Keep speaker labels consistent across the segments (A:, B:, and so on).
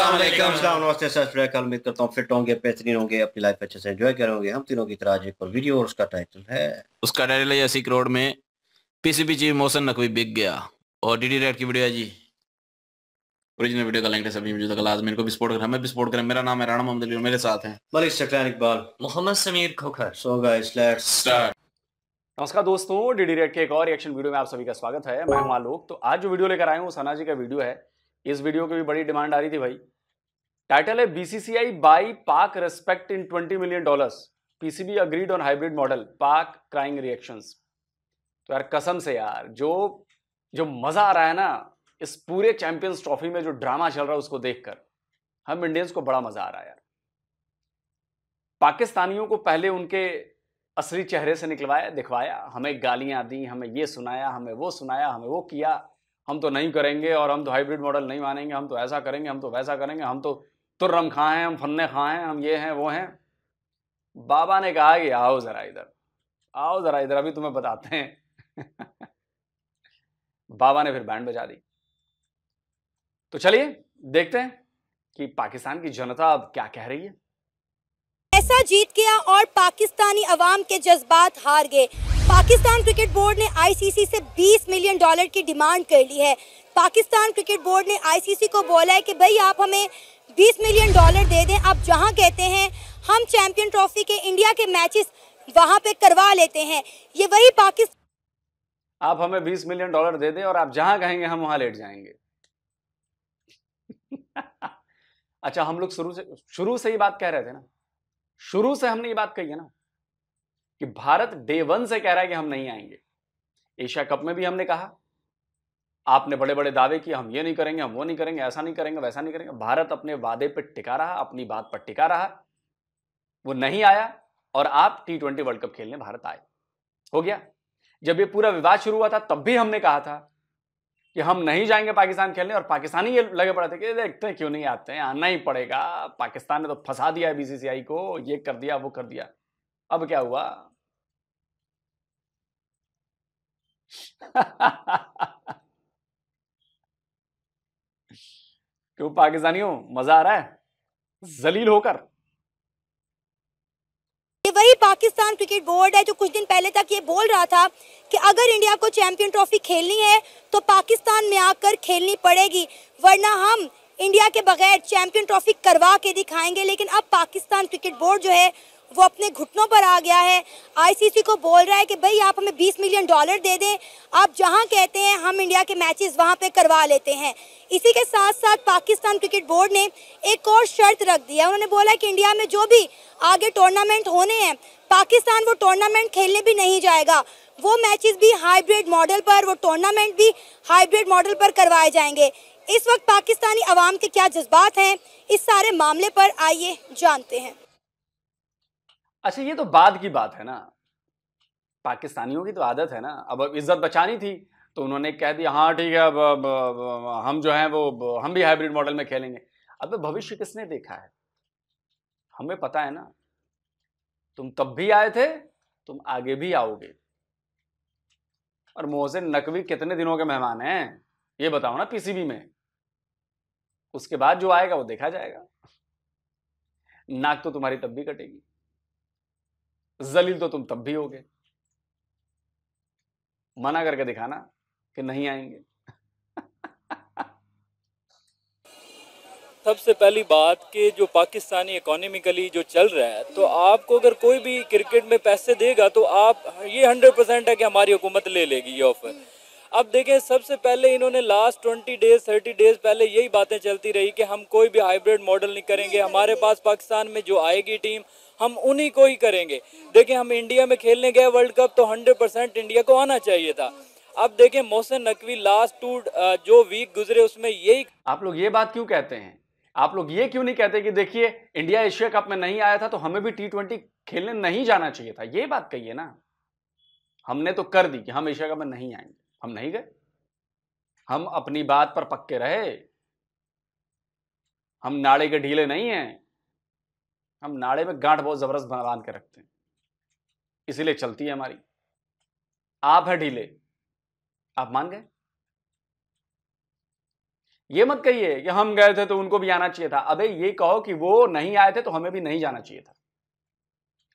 A: उम्मीद करता हूँ फिट होंगे बेहतरीन होंगे अपनी लाइफ अच्छे से एंजॉय करेंगे हम तीनों की तरह एक और वीडियो और उसका टाइटल
B: है उसका टाइटल है में पीसीबी चीफ मोहसन नकवी बिक गया और डीडी रेड की वीडियो है जी ओरिजिनल वीडियो का लिंक है सभी भी सपोर्ट हमें भी सपोर्ट करें मेरा नाम है राणा मोहम्मद मेरे साथ हैं Malik Iqbal Mohammad Sameer Khokhar so guys let's start
C: नमस्कार दोस्तों डीडी रेड के एक और रिएक्शन वीडियो में आप सभी का स्वागत है मैं हूं आलोक तो आज जो वीडियो लेकर आयु सना जी का वीडियो है इस वीडियो की भी बड़ी डिमांड आ रही थी भाई टाइटल है BCCI buy Pak respect in 20 million dollars PCB agreed on hybrid model Pak crying reactions तो यार कसम से यार जो जो मजा आ रहा है ना इस पूरे चैंपियंस ट्रॉफी में जो ड्रामा चल रहा है उसको देखकर हम इंडियंस को बड़ा मजा आ रहा है यार पाकिस्तानियों को पहले उनके असली चेहरे से निकलवाया दिखवाया हमें गालियां दी हमें ये सुनाया हमें वो सुनाया हमें वो किया हम तो नहीं करेंगे और हम तो हाइब्रिड मॉडल नहीं मानेंगे हम तो ऐसा करेंगे हम तो वैसा करेंगे हम तो तुर्रम खाएं हम फन्ने खाएं हम ये हैं वो हैं बाबा ने कहा कि आओ ज़रा इधर आओ ज़रा इधर अभी तुम्हें बताते हैं बाबा ने फिर बैंड बजा दी तो चलिए देखते हैं कि पाकिस्तान की जनता अब क्या कह रही है
D: ऐसा जीत गया और पाकिस्तानी अवाम के जज्बात हार गए पाकिस्तान क्रिकेट बोर्ड ने आईसीसी से 20 मिलियन डॉलर की डिमांड कर ली है पाकिस्तान क्रिकेट बोर्ड ने आईसीसी को बोला है कि भाई आप हमें 20 मिलियन डॉलर दे दें आप जहां कहते हैं हम चैंपियन ट्रॉफी के इंडिया के मैचेस वहां पे करवा लेते हैं ये वही पाकिस्तान
C: आप हमें 20 मिलियन डॉलर दे दें और आप जहां कहेंगे हम वहां लेट जाएंगे अच्छा हम लोग शुरू से शुरू से ये बात कह रहे थे ना शुरू से हमने ये बात कही है ना कि भारत डे वन से कह रहा है कि हम नहीं आएंगे एशिया कप में भी हमने कहा आपने बड़े बड़े दावे किए हम ये नहीं करेंगे हम वो नहीं करेंगे ऐसा नहीं करेंगे वैसा नहीं करेंगे भारत अपने वादे पर टिका रहा अपनी बात पर टिका रहा वो नहीं आया और आप टी ट्वेंटी वर्ल्ड कप खेलने भारत आए हो गया जब ये पूरा विवाद शुरू हुआ था तब भी हमने कहा था कि हम नहीं जाएंगे पाकिस्तान खेलने और पाकिस्तानी ये लगे पड़े थे कि देखते हैं क्यों नहीं आते हैं आना ही पड़ेगा पाकिस्तान ने तो फंसा दिया है बीसीसीआई को ये कर दिया वो कर दिया अब क्या हुआ क्यों पाकिस्तानियों मजा आ रहा है जलील होकर
D: ये वही पाकिस्तान क्रिकेट बोर्ड है जो कुछ दिन पहले तक ये बोल रहा था कि अगर इंडिया को चैंपियन ट्रॉफी खेलनी है तो पाकिस्तान में आकर खेलनी पड़ेगी वरना हम इंडिया के बगैर चैंपियन ट्रॉफी करवा के दिखाएंगे लेकिन अब पाकिस्तान क्रिकेट बोर्ड जो है वो अपने घुटनों पर आ गया है आईसीसी को बोल रहा है कि भाई आप हमें 20 मिलियन डॉलर दे दें आप जहां कहते हैं हम इंडिया के मैचेस वहां पे करवा लेते हैं इसी के साथ साथ पाकिस्तान क्रिकेट बोर्ड ने एक और शर्त रख दिया है उन्होंने बोला कि इंडिया में जो भी आगे टूर्नामेंट होने हैं पाकिस्तान वो टूर्नामेंट खेलने भी नहीं जाएगा वो मैचेस भी हाइब्रिड मॉडल पर वो टूर्नामेंट भी हाइब्रिड मॉडल पर करवाए जाएंगे इस वक्त पाकिस्तानी अवाम के क्या जज्बात हैं इस सारे मामले पर आइए जानते हैं
C: अच्छा ये तो बाद की बात है ना पाकिस्तानियों की तो आदत है ना अब इज्जत बचानी थी तो उन्होंने कह दिया हाँ ठीक है अब, अब, अब हम जो हैं वो हम भी हाइब्रिड मॉडल में खेलेंगे अब भविष्य किसने देखा है हमें पता है ना तुम तब भी आए थे तुम आगे भी आओगे और मोहसिन नकवी कितने दिनों के मेहमान हैं ये बताओ ना पीसीबी में उसके बाद जो आएगा वो देखा जाएगा नाक तो तुम्हारी तब भी कटेगी जलील तो तुम तब भी होगे मना करके दिखाना कि नहीं आएंगे
E: सबसे पहली बात कि जो पाकिस्तानी इकोनॉमिकली जो चल रहा है तो आपको अगर कोई भी क्रिकेट में पैसे देगा तो आप ये हंड्रेड परसेंट है कि हमारी हुकूमत ले लेगी ये ऑफर अब देखें सबसे पहले इन्होंने last twenty days thirty days पहले यही बातें चलती रही कि हम कोई भी हाइब्रिड मॉडल नहीं करेंगे हमारे पास पाकिस्तान में जो आएगी टीम हम उन्हीं को ही करेंगे देखें हम इंडिया में खेलने गए वर्ल्ड कप तो हंड्रेड परसेंट इंडिया को आना चाहिए था अब देखें Mohsin Naqvi last two uh, जो वीक गुजरे उसमें यही आप लोग ये
C: बात क्यों कहते हैं आप लोग ये क्यों नहीं कहते कि देखिए इंडिया एशिया कप में नहीं आया था तो हमें भी टी ट्वेंटी खेलने नहीं जाना चाहिए था ये बात कहिए ना हमने तो कर दी कि हम एशिया कप में नहीं आएंगे हम नहीं गए हम अपनी बात पर पक्के रहे हम नाड़े के ढीले नहीं हैं हम नाड़े में गांठ बहुत जबरदस्त बांध के रखते हैं इसीलिए चलती है हमारी आप है ढीले आप मान गए ये मत कहिए कि हम गए थे तो उनको भी आना चाहिए था अबे ये कहो कि वो नहीं आए थे तो हमें भी नहीं जाना चाहिए था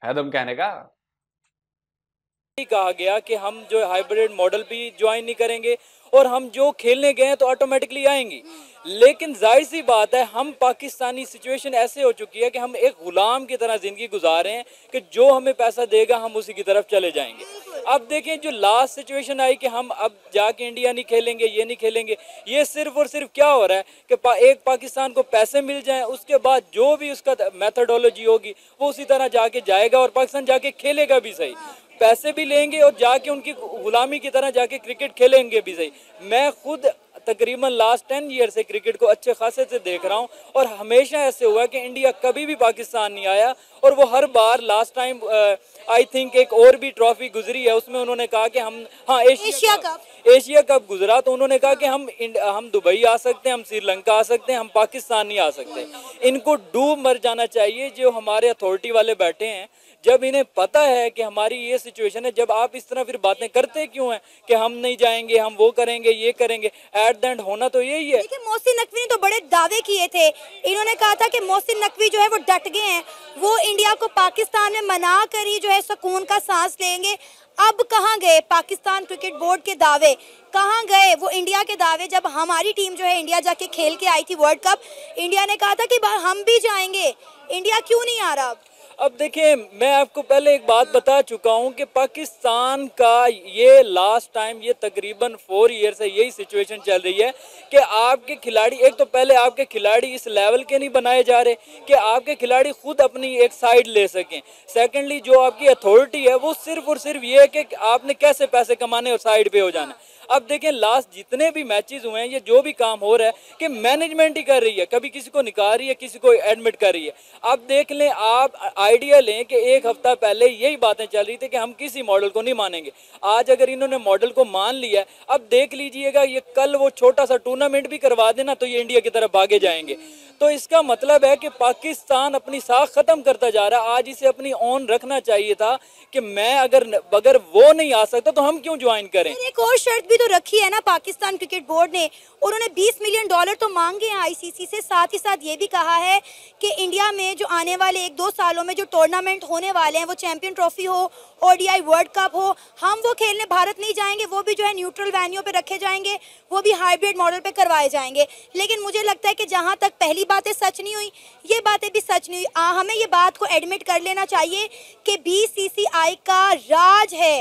C: है कहने का
E: ही कहा गया कि हम जो हाइब्रिड मॉडल भी ज्वाइन नहीं करेंगे और हम जो खेलने गए हैं तो ऑटोमेटिकली आएंगी लेकिन जाहिर सी बात है हम पाकिस्तानी सिचुएशन ऐसे हो चुकी है कि हम एक गुलाम की तरह ज़िंदगी गुजार रहे हैं कि जो हमें पैसा देगा हम उसी की तरफ चले जाएंगे अब देखें जो लास्ट सिचुएशन आई कि हम अब जाके इंडिया नहीं खेलेंगे ये नहीं खेलेंगे ये सिर्फ और सिर्फ क्या हो रहा है कि पा, एक पाकिस्तान को पैसे मिल जाएं उसके बाद जो भी उसका मैथडोलॉजी होगी वो उसी तरह जाके जाएगा और पाकिस्तान जाके खेलेगा भी सही पैसे भी लेंगे और जाके उनकी गुलामी की तरह जाके क्रिकेट खेलेंगे भी सही मैं खुद तकरीबन लास्ट टेन ईयर से क्रिकेट को अच्छे खासे से देख रहा हूँ और हमेशा ऐसे हुआ कि इंडिया कभी भी पाकिस्तान नहीं आया और वो हर बार लास्ट टाइम आई थिंक एक और भी ट्रॉफी गुजरी है उसमें उन्होंने कहा कि हम हाँ एशिया कप एशिया कप गुजरा तो उन्होंने कहा कि हम हम दुबई आ सकते हैं हम श्रीलंका आ सकते हैं हम पाकिस्तान नहीं आ सकते इनको डूब मर जाना चाहिए जो हमारे अथॉरिटी वाले बैठे हैं जब इन्हें पता है कि हमारी ये सिचुएशन है जब आप इस तरह फिर बातें करते क्यों हैं कि हम नहीं जाएंगे हम वो करेंगे ये करेंगे एट द एंड होना तो यही है देखिए
D: मोहसिन नकवी ने तो बड़े दावे किए थे इन्होंने कहा था कि मोहसिन नकवी जो है वो डट गए हैं वो इंडिया को पाकिस्तान में मना कर ही जो है सुकून का सांस लेंगे अब कहाँ गए पाकिस्तान क्रिकेट बोर्ड के दावे कहाँ गए वो इंडिया के दावे जब हमारी टीम जो है इंडिया जाके खेल के आई थी वर्ल्ड कप इंडिया ने कहा था कि हम भी जाएंगे इंडिया क्यों नहीं आ रहा अब
E: देखिए मैं आपको पहले एक बात बता चुका हूँ कि पाकिस्तान का ये लास्ट टाइम ये तकरीबन फोर ईयर से यही सिचुएशन चल रही है कि आपके खिलाड़ी एक तो पहले आपके खिलाड़ी इस लेवल के नहीं बनाए जा रहे कि आपके खिलाड़ी खुद अपनी एक साइड ले सकें सेकेंडली जो आपकी अथॉरिटी है वो सिर्फ और सिर्फ ये है कि आपने कैसे पैसे कमाने और साइड पर हो जाना अब देखें लास्ट जितने भी मैचेस हुए हैं ये जो भी काम हो रहा है कि मैनेजमेंट ही कर रही है कभी किसी को निकाल रही है किसी को एडमिट कर रही है अब देख लें आप आइडिया लें कि एक हफ्ता पहले यही बातें चल रही थी कि हम किसी मॉडल को नहीं मानेंगे आज अगर इन्होंने मॉडल को मान लिया अब देख लीजिएगा ये कल वो छोटा सा टूर्नामेंट भी करवा देना तो ये इंडिया की तरफ भागे जाएंगे तो इसका मतलब है कि पाकिस्तान अपनी साख ख़त्म करता जा रहा है आज इसे अपनी ऑन रखना चाहिए था कि मैं अगर अगर वो नहीं आ सकता तो हम क्यों ज्वाइन करें
D: एक और शर्त भी तो रखी है ना पाकिस्तान क्रिकेट बोर्ड ने उन्होंने 20 मिलियन डॉलर तो मांगे हैं आईसीसी से साथ ही साथ ये भी कहा है कि इंडिया में जो आने वाले एक दो सालों में जो टूर्नामेंट होने वाले हैं वो चैंपियन ट्रॉफी हो ओडीआई वर्ल्ड कप हो हम वो खेलने भारत नहीं जाएंगे वो भी जो है न्यूट्रल वैन्यू पे रखे जाएंगे वो भी हाइब्रिड मॉडल पे करवाए जाएंगे लेकिन मुझे लगता है कि जहाँ तक पहली बातें सच नहीं हुई ये बातें भी सच नहीं हुई आ, हमें ये बात को एडमिट कर लेना चाहिए कि बी का राज है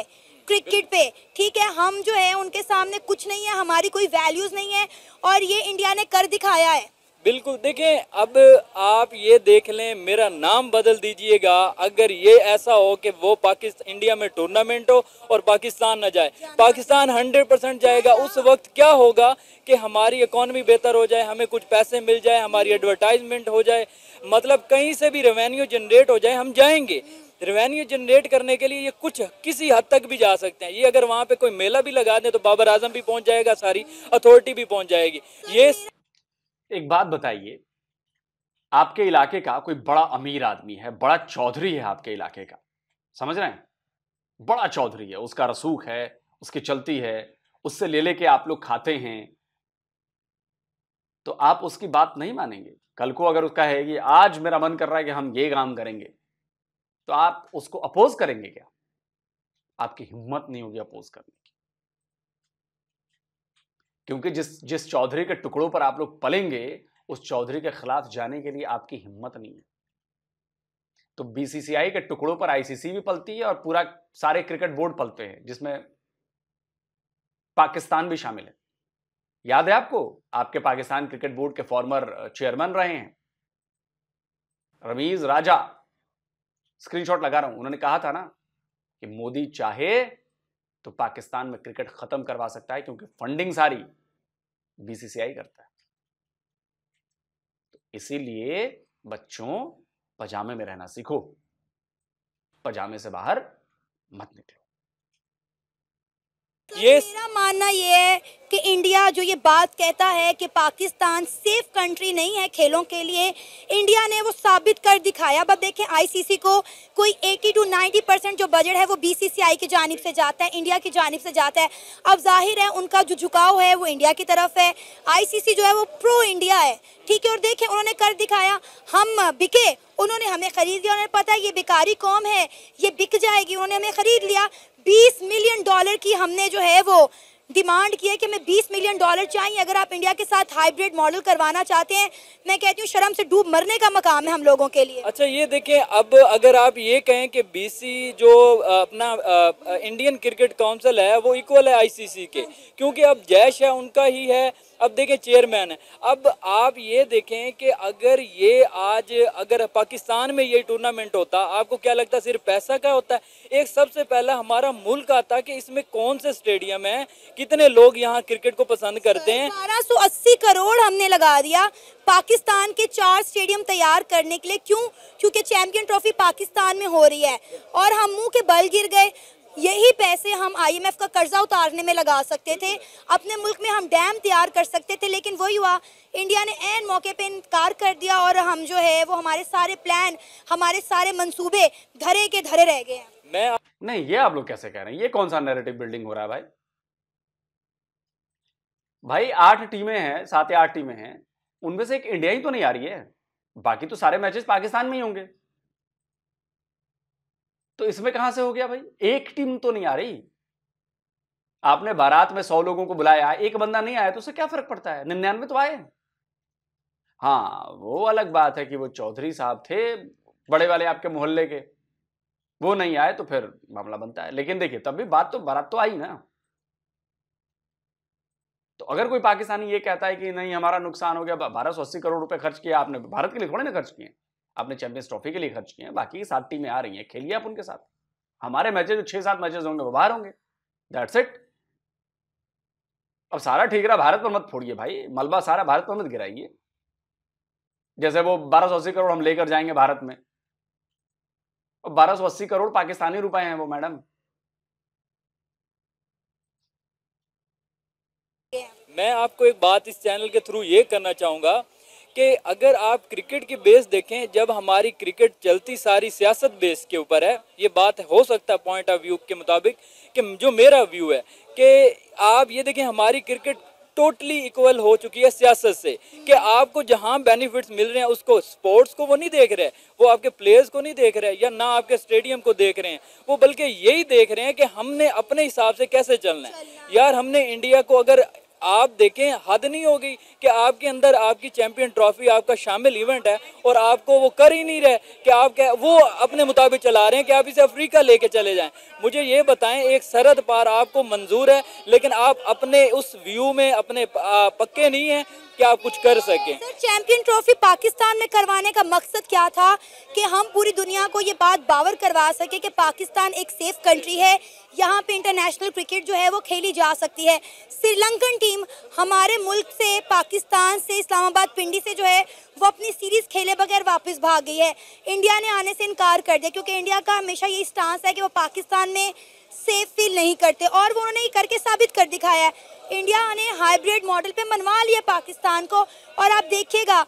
D: क्रिकेट पे ठीक है हम जो है उनके सामने कुछ नहीं है हमारी कोई वैल्यूज़ नहीं है और ये इंडिया ने कर दिखाया है
E: बिल्कुल देखें अब आप ये देख लें मेरा नाम बदल दीजिएगा अगर ये ऐसा हो कि वो पाकिस्तान इंडिया में टूर्नामेंट हो और पाकिस्तान ना जाए पाकिस्तान 100 परसेंट जाएगा उस वक्त क्या होगा कि हमारी इकोनॉमी बेहतर हो जाए हमें कुछ पैसे मिल जाए हमारी एडवर्टाइजमेंट हो जाए मतलब कहीं से भी रेवेन्यू जनरेट हो जाए हम जाएंगे रेवेन्यू जनरेट करने के लिए ये कुछ किसी हद तक भी जा सकते हैं ये अगर वहाँ पर कोई मेला भी लगा दें तो बाबर आजम भी पहुँच जाएगा सारी अथॉरिटी भी पहुँच जाएगी ये एक
C: बात बताइए आपके इलाके का कोई बड़ा अमीर आदमी है बड़ा चौधरी है आपके इलाके का समझ रहे हैं बड़ा चौधरी है उसका रसूख है उसकी चलती है उससे ले लेके आप लोग खाते हैं तो आप उसकी बात नहीं मानेंगे कल को अगर उसका है कि आज मेरा मन कर रहा है कि हम ये काम करेंगे तो आप उसको अपोज करेंगे क्या आपकी हिम्मत नहीं होगी अपोज करने क्योंकि जिस जिस चौधरी के टुकड़ों पर आप लोग पलेंगे उस चौधरी के खिलाफ जाने के लिए आपकी हिम्मत नहीं है तो बीसीसीआई के टुकड़ों पर आईसीसी भी पलती है और पूरा सारे क्रिकेट बोर्ड पलते हैं जिसमें पाकिस्तान भी शामिल है याद है आपको आपके पाकिस्तान क्रिकेट बोर्ड के फॉर्मर चेयरमैन रहे हैं रमीज राजा स्क्रीनशॉट लगा रहा हूं उन्होंने कहा था ना कि मोदी चाहे तो पाकिस्तान में क्रिकेट खत्म करवा सकता है क्योंकि फंडिंग सारी बीसीसीआई करता है तो इसीलिए बच्चों पजामे में रहना सीखो पजामे से बाहर मत निकलो
D: मेरा मानना ये है कि इंडिया जो ये बात कहता है कि पाकिस्तान सेफ कंट्री नहीं है खेलों के लिए इंडिया ने वो साबित कर दिखाया बस देखें आईसीसी को कोई 80 टू 90 परसेंट जो बजट है वो बीसीसीआई की जानब से जाता है इंडिया की जानब से जाता है अब जाहिर है उनका जो झुकाव है वो इंडिया की तरफ है आई जो है वो प्रो इंडिया है ठीक है और देखें उन्होंने कर दिखाया हम बिके उन्होंने हमें ख़रीद लिया उन्होंने पता है ये बेकारी कौम है ये बिक जाएगी उन्होंने हमें ख़रीद लिया बीस मिलियन डॉलर की हमने जो है वो डिमांड की है कि हमें 20 मिलियन डॉलर चाहिए अगर आप इंडिया के साथ हाइब्रिड मॉडल करवाना चाहते हैं मैं कहती हूँ शर्म से डूब मरने का मकाम है हम लोगों के लिए
E: अच्छा ये देखें अब अगर आप ये कहें कि बीसी जो अपना इंडियन क्रिकेट काउंसिल है वो इक्वल है आईसीसी के क्योंकि अब जैश है उनका ही है अब देखें चेयरमैन है अब आप ये देखें कि अगर ये आज अगर पाकिस्तान में ये टूर्नामेंट होता आपको क्या लगता सिर्फ पैसा का होता है एक सबसे पहला हमारा मुल्क आता कि इसमें कौन से स्टेडियम है कितने लोग यहाँ क्रिकेट को पसंद करते हैं बारह
D: सौ अस्सी करोड़ हमने लगा दिया पाकिस्तान के चार स्टेडियम तैयार करने के लिए क्यों क्योंकि चैंपियन ट्रॉफी पाकिस्तान में हो रही है और हम मुंह के बल गिर गए यही पैसे हम आईएमएफ का कर्जा उतारने में लगा सकते थे अपने मुल्क में हम डैम तैयार कर सकते थे लेकिन वही हुआ इंडिया ने एन मौके पे इनकार कर दिया और हम जो है वो हमारे सारे प्लान हमारे सारे मंसूबे धरे के धरे रह गए हैं
C: मैं नहीं ये आप लोग कैसे कह रहे हैं ये कौन सा नेरेटिव बिल्डिंग हो रहा है भाई भाई आठ टीमें हैं सात या आठ टीमें हैं उनमें से एक इंडिया ही तो नहीं आ रही है बाकी तो सारे मैचेस पाकिस्तान में ही होंगे तो इसमें कहां से हो गया भाई एक टीम तो नहीं आ रही आपने बारात में सौ लोगों को बुलाया एक बंदा नहीं आया तो उससे क्या फर्क पड़ता है निन्यानवे तो आए हाँ वो अलग बात है कि वो चौधरी साहब थे बड़े वाले आपके मोहल्ले के वो नहीं आए तो फिर मामला बनता है लेकिन देखिए तब भी बात तो बारात तो आई ना तो अगर कोई पाकिस्तानी ये कहता है कि नहीं हमारा नुकसान हो गया बारह सौ अस्सी करोड़ रुपए खर्च किया आपने भारत के लिए थोड़े ना खर्च किए अपने चैंपियंस ट्रॉफी के लिए खर्च किए हैं बाकी सात टीमें आ रही हैं खेलिए आप उनके साथ हमारे मैचेस जो छह सात मैचेस होंगे वो बाहर होंगे दैट्स इट अब सारा ठीकरा भारत पर मत फोड़िए भाई मलबा सारा भारत पर मत गिराइए जैसे वो बारह सौ अस्सी करोड़ हम लेकर जाएंगे भारत में और बारह सौ अस्सी करोड़ पाकिस्तानी रुपए हैं वो मैडम
E: मैं आपको एक बात इस चैनल के थ्रू ये करना चाहूंगा कि अगर आप क्रिकेट की बेस देखें जब हमारी क्रिकेट चलती सारी सियासत बेस के ऊपर है ये बात हो सकता है पॉइंट ऑफ व्यू के मुताबिक कि जो मेरा व्यू है कि आप ये देखें हमारी क्रिकेट टोटली इक्वल हो चुकी है सियासत से कि आपको जहां बेनिफिट्स मिल रहे हैं उसको स्पोर्ट्स को वो नहीं देख रहे वो आपके प्लेयर्स को नहीं देख रहे या ना आपके स्टेडियम को देख रहे हैं वो बल्कि यही देख रहे हैं कि हमने अपने हिसाब से कैसे चलना है यार हमने इंडिया को अगर आप देखें हद नहीं होगी कि आपके अंदर आपकी चैंपियन ट्रॉफी आपका शामिल इवेंट है और आपको वो कर ही नहीं रहे कि आप क्या वो अपने मुताबिक चला रहे हैं कि आप इसे अफ्रीका लेके चले जाएं मुझे ये बताएं एक सरहद पार आपको मंजूर है लेकिन आप अपने उस व्यू में अपने पक्के नहीं हैं कि आप कुछ कर सकें
D: चैंपियन ट्रॉफी पाकिस्तान में करवाने का मकसद क्या था कि हम पूरी दुनिया को ये बात बावर करवा सके कि पाकिस्तान एक सेफ कंट्री है यहाँ पे इंटरनेशनल क्रिकेट जो है वो खेली जा सकती है श्रीलंकन टीम हमारे मुल्क से पाकिस्तान से इस्लामाबाद पिंडी से जो है वो अपनी सीरीज़ खेले बगैर वापस भाग गई है इंडिया ने आने से इनकार कर दिया क्योंकि इंडिया का हमेशा ये स्टांस है कि वो पाकिस्तान में सेफ फील नहीं करते और वो उन्होंने ये करके साबित कर दिखाया है इंडिया ने हाइब्रिड मॉडल पर मनवा लिया पाकिस्तान को और आप देखिएगा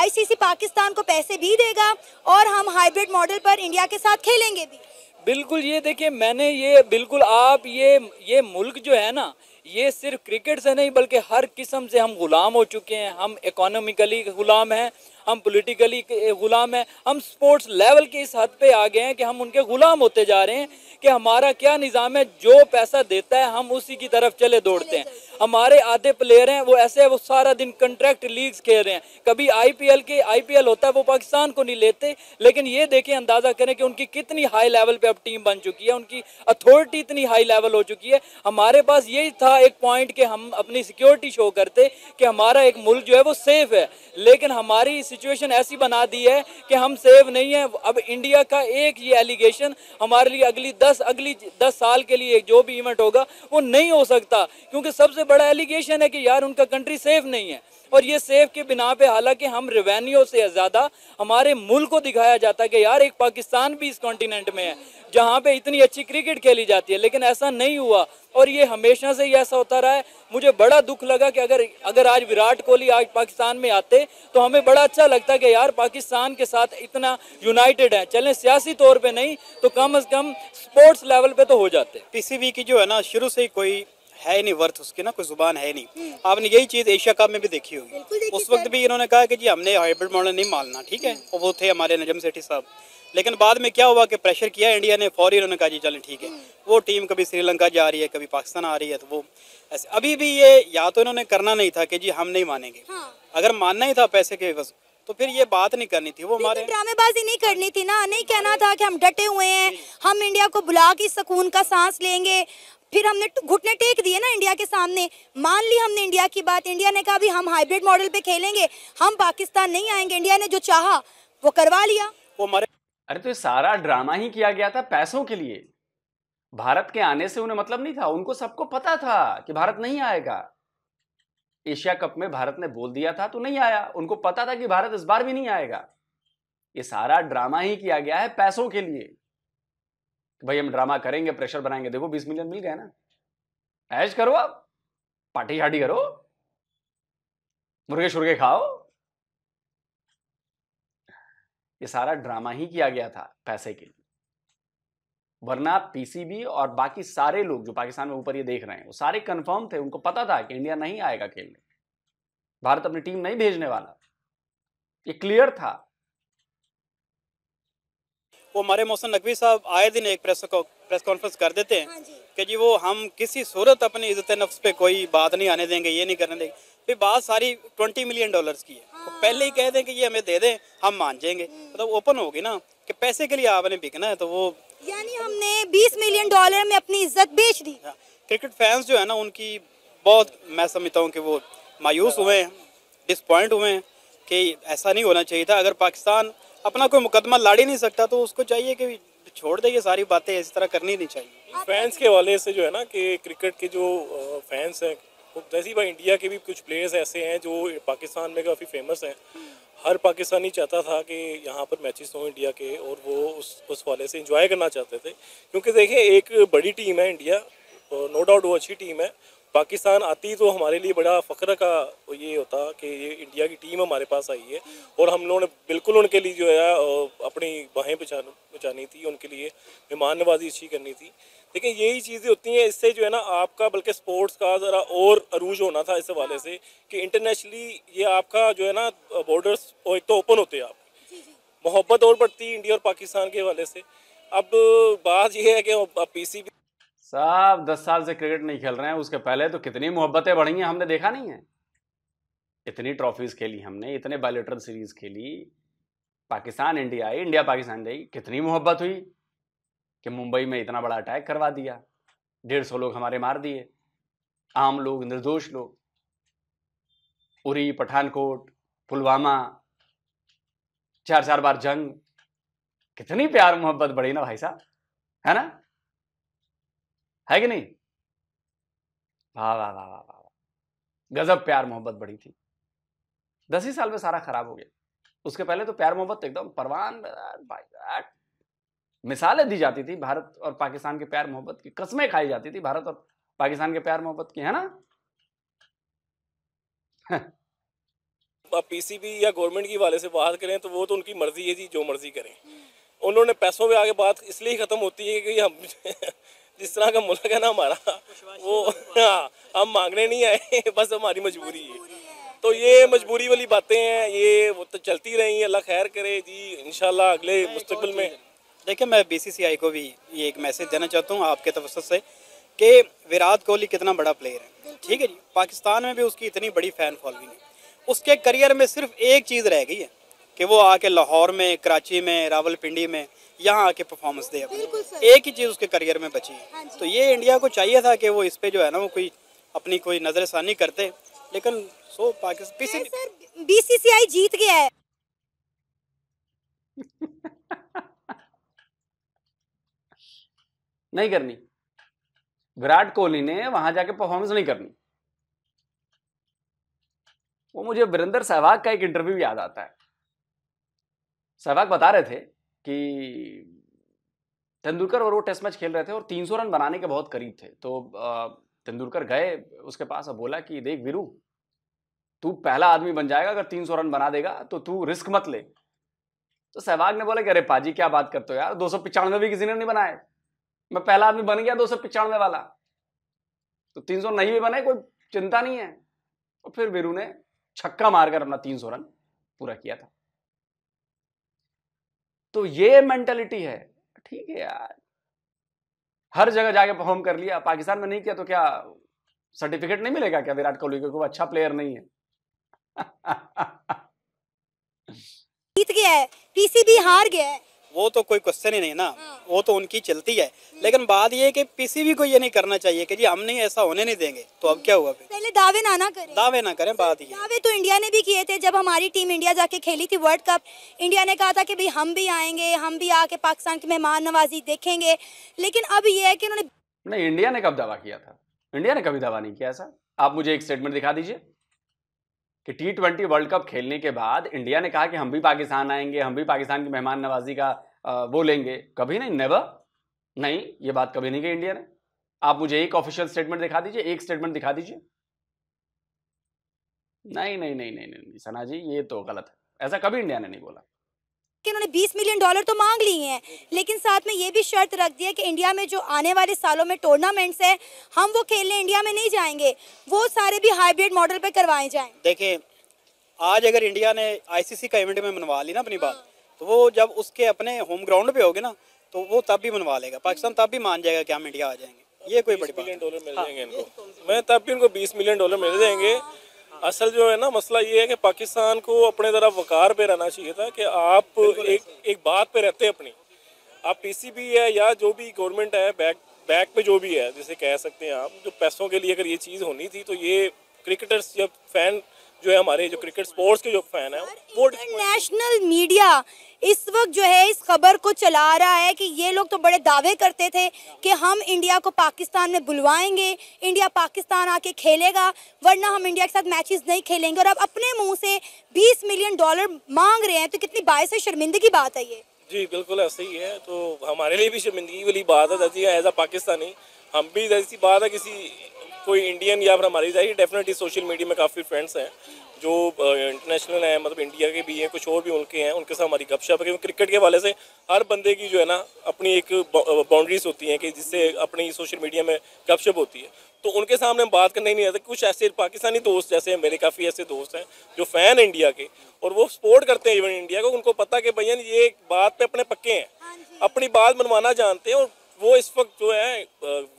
D: आईसीसी पाकिस्तान को पैसे भी देगा और हम हाइब्रिड मॉडल पर इंडिया के साथ खेलेंगे भी
E: बिल्कुल ये देखिए मैंने ये बिल्कुल आप ये ये मुल्क जो है ना ये सिर्फ क्रिकेट से नहीं बल्कि हर किस्म से हम गुलाम हो चुके हैं हम इकोनॉमिकली गुलाम हैं हम पोलिटिकली ग़ुलाम हैं हम स्पोर्ट्स लेवल के इस हद पे आ गए हैं कि हम उनके ग़ुलाम होते जा रहे हैं कि हमारा क्या निज़ाम है जो पैसा देता है हम उसी की तरफ चले दौड़ते हैं हमारे आधे प्लेयर हैं वो ऐसे वो सारा दिन कंट्रैक्ट लीग्स खेल रहे हैं कभी आईपीएल के आईपीएल होता है वो पाकिस्तान को नहीं लेते लेकिन ये देखें अंदाज़ा करें कि उनकी कितनी हाई लेवल पे अब टीम बन चुकी है उनकी अथॉरिटी इतनी हाई लेवल हो चुकी है हमारे पास यही था एक पॉइंट कि हम अपनी सिक्योरिटी शो करते कि हमारा एक मुल्क जो है वो सेफ़ है लेकिन हमारी सिचुएशन ऐसी बना दी है कि हम सेव नहीं है अब इंडिया का एक ये एलिगेशन हमारे लिए अगली दस अगली दस साल के लिए जो भी इवेंट होगा वो नहीं हो सकता क्योंकि सबसे बड़ा एलिगेशन है कि यार उनका कंट्री सेफ नहीं है और ये सेफ के बिना पे हालांकि हम रेवेन्यू से ज़्यादा हमारे मुल्क को दिखाया जाता है कि यार एक पाकिस्तान भी इस कॉन्टिनेंट में है जहाँ पे इतनी अच्छी क्रिकेट खेली जाती है लेकिन ऐसा नहीं हुआ और ये हमेशा से ही ऐसा होता रहा है मुझे बड़ा दुख लगा कि अगर अगर आज विराट कोहली आज पाकिस्तान में आते तो हमें बड़ा अच्छा लगता कि यार पाकिस्तान के साथ इतना यूनाइटेड है चलें सियासी तौर पे नहीं
F: तो कम से कम स्पोर्ट्स लेवल पे तो हो जाते पीसीबी की जो है ना शुरू से ही कोई है नहीं वर्थ उसकी ना कोई जुबान है नहीं आपने यही चीज़ एशिया कप में भी देखी होगी उस वक्त भी इन्होंने कहा कि जी हमने हाइब्रिड मॉडल नहीं मानना ठीक है हम्म। वो थे हमारे नजम सेठी साहब लेकिन बाद में क्या हुआ कि प्रेशर किया इंडिया ने फौरी उन्होंने कहा जी चलें ठीक है वो टीम कभी श्रीलंका जा रही है कभी पाकिस्तान आ रही है तो वो ऐसे अभी भी ये या तो इन्होंने करना नहीं था कि जी हम नहीं मानेंगे हाँ। अगर मानना ही था पैसे के बस तो फिर ये बात नहीं करनी थी वो हमारे
D: ड्रामेबाजी नहीं करनी थी ना नहीं कहना था कि हम डटे हुए हैं हम इंडिया को बुला के सुकून का सांस लेंगे फिर हमने घुटने टेक दिए ना इंडिया के सामने मान ली हमने इंडिया की बात इंडिया ने कहा भी हम हाइब्रिड मॉडल पे खेलेंगे हम पाकिस्तान नहीं आएंगे इंडिया ने जो चाहा वो करवा लिया
C: वो हमारे अरे तो ये सारा ड्रामा ही किया गया था पैसों के लिए भारत के आने से उन्हें मतलब नहीं था उनको सबको पता था कि भारत नहीं आएगा एशिया कप में भारत ने बोल दिया था तो नहीं आया उनको पता था कि भारत इस बार भी नहीं आएगा ये सारा ड्रामा ही किया गया है पैसों के लिए भाई हम ड्रामा करेंगे प्रेशर बनाएंगे देखो बीस मिलियन मिल गया ना ऐश करो आप पार्टी शार्टी करो मुर्गे शुर्गे खाओ ये सारा ड्रामा ही किया गया था पैसे के लिए वरना पीसीबी और बाकी सारे लोग जो पाकिस्तान में ऊपर ये देख रहे हैं वो सारे कंफर्म थे उनको पता था कि इंडिया नहीं आएगा खेलने भारत अपनी टीम नहीं भेजने वाला ये क्लियर था
F: वो हमारे मोहसन नकवी साहब आए दिन एक प्रेस को प्रेस कॉन्फ्रेंस कर देते हैं हाँ कि जी वो हम किसी सूरत अपनी इज्जत नफ्स पे कोई बात नहीं आने देंगे ये नहीं करने देंगे फिर बात सारी ट्वेंटी मिलियन डॉलर्स की है पहले ही कह दें कि ये हमें दे दें हम मान जाएंगे मतलब तो ओपन होगी ना कि पैसे के लिए आपने बिकना है तो वो
D: यानी हमने 20 मिलियन डॉलर में अपनी इज्जत बेच दी
F: क्रिकेट हाँ, फैंस जो है ना उनकी बहुत मैं समझता हूँ कि वो मायूस हुए हैं डिसपॉइंट हुए हैं कि ऐसा नहीं होना चाहिए था अगर पाकिस्तान अपना कोई मुकदमा लाड़ ही नहीं सकता तो उसको चाहिए कि छोड़ दे ये सारी बातें इस तरह करनी नहीं चाहिए फैंस के हवाले से जो है ना कि क्रिकेट
G: के जो फैंस हैं तो ही भाई इंडिया के भी कुछ प्लेयर्स ऐसे हैं जो पाकिस्तान में काफ़ी फेमस हैं हर पाकिस्तानी चाहता था कि यहाँ पर मैचेस हों इंडिया के और वो उस उस वाले से इंजॉय करना चाहते थे क्योंकि देखें एक बड़ी टीम है इंडिया और नो डाउट वो अच्छी टीम है पाकिस्तान आती तो हमारे लिए बड़ा फ़ख्र का ये होता कि ये इंडिया की टीम हमारे पास आई है और हम लोगों ने बिल्कुल उनके लिए जो है अपनी बाहें बचानी थी उनके लिए मेहमान नवाजी अच्छी करनी थी लेकिन यही चीज़ें होती हैं इससे जो है ना आपका बल्कि स्पोर्ट्स का ज़रा और अरूज होना था इस हवाले हाँ। से कि इंटरनेशनली ये आपका जो है ना बॉर्डर्स एक तो ओपन होते हैं आप मोहब्बत और बढ़ती इंडिया और पाकिस्तान के हवाले से अब बात यह है कि पी बी
C: साहब दस साल से क्रिकेट नहीं खेल रहे हैं उसके पहले तो कितनी मोहब्बतें बढ़ी हैं हमने देखा नहीं है इतनी ट्रॉफीज खेली हमने इतने बायोलेटरल सीरीज खेली पाकिस्तान इंडिया आई इंडिया पाकिस्तान गई कितनी मोहब्बत हुई कि मुंबई में इतना बड़ा अटैक करवा दिया डेढ़ सौ लोग हमारे मार दिए आम लोग निर्दोष लोग उरी पठानकोट पुलवामा चार चार बार जंग कितनी प्यार मोहब्बत बढ़ी ना भाई साहब है ना है कि नहीं वाह वाह वाह वाह वाह गजब प्यार मोहब्बत बढ़ी थी दस ही साल में सारा खराब हो गया उसके पहले तो प्यार मोहब्बत तो एकदम परवान भाई मिसालें दी जाती थी भारत और पाकिस्तान के प्यार मोहब्बत की कस्में खाई जाती थी भारत और पाकिस्तान के प्यार मोहब्बत की
G: है ना पीसीबी या गवर्नमेंट की वाले से बात करें तो वो तो उनकी मर्जी है जी जो मर्जी करें उन्होंने पैसों पे आगे बात इसलिए खत्म होती है कि हम जिस तरह का मुल्क है ना हमारा वो हाँ हम मांगने नहीं आए बस हमारी मजबूरी है तो ये मजबूरी वाली बातें हैं ये
F: वो तो चलती रही हैं अल्लाह खैर करे जी इंशाल्लाह अगले मुस्तबिल में देखिए मैं बीसीसीआई को भी ये एक मैसेज देना चाहता हूँ आपके तवसत से कि विराट कोहली कितना बड़ा प्लेयर है ठीक है जी पाकिस्तान में भी उसकी इतनी बड़ी फ़ैन फॉलोइंग है उसके करियर में सिर्फ एक चीज़ रह गई है कि वो आके लाहौर में कराची में रावलपिंडी में यहाँ आके परफॉर्मेंस दे एक ही चीज़ उसके करियर में बची है हाँ तो ये इंडिया को चाहिए था कि वो इस पर जो है ना वो कोई अपनी कोई नज़रसानी करते लेकिन सो पाकिस्तान आई जीत
D: गया है
C: नहीं करनी विराट कोहली ने वहां जाके परफॉर्मेंस नहीं करनी वो मुझे वीरेंद्र सहवाग का एक इंटरव्यू याद आता है सहवाग बता रहे थे कि तेंदुलकर और वो टेस्ट मैच खेल रहे थे और 300 रन बनाने के बहुत करीब थे तो तेंदुलकर गए उसके पास और बोला कि देख वीरू तू पहला आदमी बन जाएगा अगर 300 रन बना देगा तो तू रिस्क मत ले तो सहवाग ने बोला कि अरे पाजी क्या बात करते हो यार दो सौ भी किसी ने नहीं बनाए मैं पहला आदमी बन गया दो सौ पिचानवे वाला तो तीन सौ नहीं भी बने कोई चिंता नहीं है और फिर वीरू ने छक्का मारकर अपना तीन सौ रन पूरा किया था तो ये मेंटेलिटी है ठीक है यार हर जगह जाके परफॉर्म कर लिया पाकिस्तान में नहीं किया तो क्या सर्टिफिकेट नहीं मिलेगा क्या विराट कोहली को अच्छा प्लेयर नहीं है
D: जीत गया है पीसीबी हार गया है
F: वो तो कोई क्वेश्चन ही नहीं ना हाँ। वो तो उनकी चलती है लेकिन बात ये है कि किसी भी को ये नहीं करना चाहिए कि जी हम नहीं ऐसा होने नहीं देंगे तो अब क्या हुआ
D: पहले दावे ना ना करें
F: दावे ना करें बात ये
D: दावे तो इंडिया ने भी किए थे जब हमारी टीम इंडिया जाके खेली थी वर्ल्ड कप इंडिया ने कहा था कि भाई हम भी आएंगे हम भी आके पाकिस्तान की मेहमान नवाजी देखेंगे लेकिन अब ये है कि उन्होंने
C: नहीं इंडिया ने कब दावा किया था इंडिया ने कभी दावा नहीं किया ऐसा आप मुझे एक स्टेटमेंट दिखा दीजिए कि टी ट्वेंटी वर्ल्ड कप खेलने के बाद इंडिया ने कहा कि हम भी पाकिस्तान आएंगे हम भी पाकिस्तान की मेहमान नवाजी का वो लेंगे कभी नहीं नेवर नहीं ये बात कभी नहीं कही इंडिया ने आप मुझे एक ऑफिशियल स्टेटमेंट दिखा दीजिए एक स्टेटमेंट दिखा दीजिए नहीं नहीं नहीं नहीं नहीं सना जी ये तो गलत है ऐसा कभी इंडिया ने नहीं बोला
D: कि उन्होंने 20 मिलियन डॉलर तो मांग लिए हैं लेकिन साथ में ये भी शर्त रख दी है कि इंडिया में जो आने वाले सालों में टूर्नामेंट्स हैं हम वो खेलने इंडिया में नहीं जाएंगे वो सारे भी हाइब्रिड मॉडल पर करवाए जाएं
F: देखिए आज अगर इंडिया ने आई का इवेंट में मनवा ली ना अपनी बात हाँ। तो वो जब उसके अपने होम ग्राउंड पर होगे ना तो वो तब भी मनवा लेगा पाकिस्तान तब भी मान जाएगा कि हम इंडिया आ जाएंगे ये कोई बड़ी मिलियन डॉलर मिल हाँ। जाएंगे इनको मैं तब
G: भी उनको 20 मिलियन डॉलर मिल जाएंगे असल जो है ना मसला ये है कि पाकिस्तान को अपने ज़रा वकार पे रहना चाहिए था कि आप एक एक बात पे रहते अपनी आप पीसीबी है या जो भी गवर्नमेंट है बैक बैक पे जो भी है जिसे कह सकते हैं आप जो पैसों के लिए अगर ये चीज़ होनी थी तो ये क्रिकेटर्स या फैन जो है हमारे जो क्रिकेट स्पोर्ट्स के जो फैन है
D: वो नेशनल मीडिया इस वक्त जो है इस खबर को चला रहा है कि ये लोग तो बड़े दावे करते थे कि हम इंडिया को पाकिस्तान में बुलवाएंगे इंडिया पाकिस्तान आके खेलेगा वरना हम इंडिया के साथ मैचेस नहीं खेलेंगे और अब अपने मुंह से 20 मिलियन डॉलर मांग रहे हैं तो कितनी बायस शर्मिंदगी बात है ये
G: जी बिल्कुल ऐसे ही है तो हमारे लिए भी शर्मिंदगी वाली बात है एज अ पाकिस्तानी हम भी ऐसी बात है किसी कोई इंडियन या फिर हमारी जाहिर डेफिनेटली सोशल मीडिया में काफ़ी फ्रेंड्स हैं जो इंटरनेशनल हैं मतलब इंडिया के भी हैं कुछ और भी उनके हैं उनके साथ हमारी गपशप है क्योंकि क्रिकेट के वाले से हर बंदे की जो है ना अपनी एक बाउंड्रीज होती हैं कि जिससे अपनी सोशल मीडिया में गपशप होती है तो उनके सामने हम बात करने ही नहीं आते कुछ ऐसे पाकिस्तानी दोस्त जैसे मेरे काफ़ी ऐसे दोस्त हैं जो फ़ैन इंडिया के और वो सपोर्ट करते हैं इवन इंडिया को उनको पता कि भैया ये बात पे अपने पक्के हैं हाँ अपनी बात मनवाना जानते हैं और वो इस वक्त जो है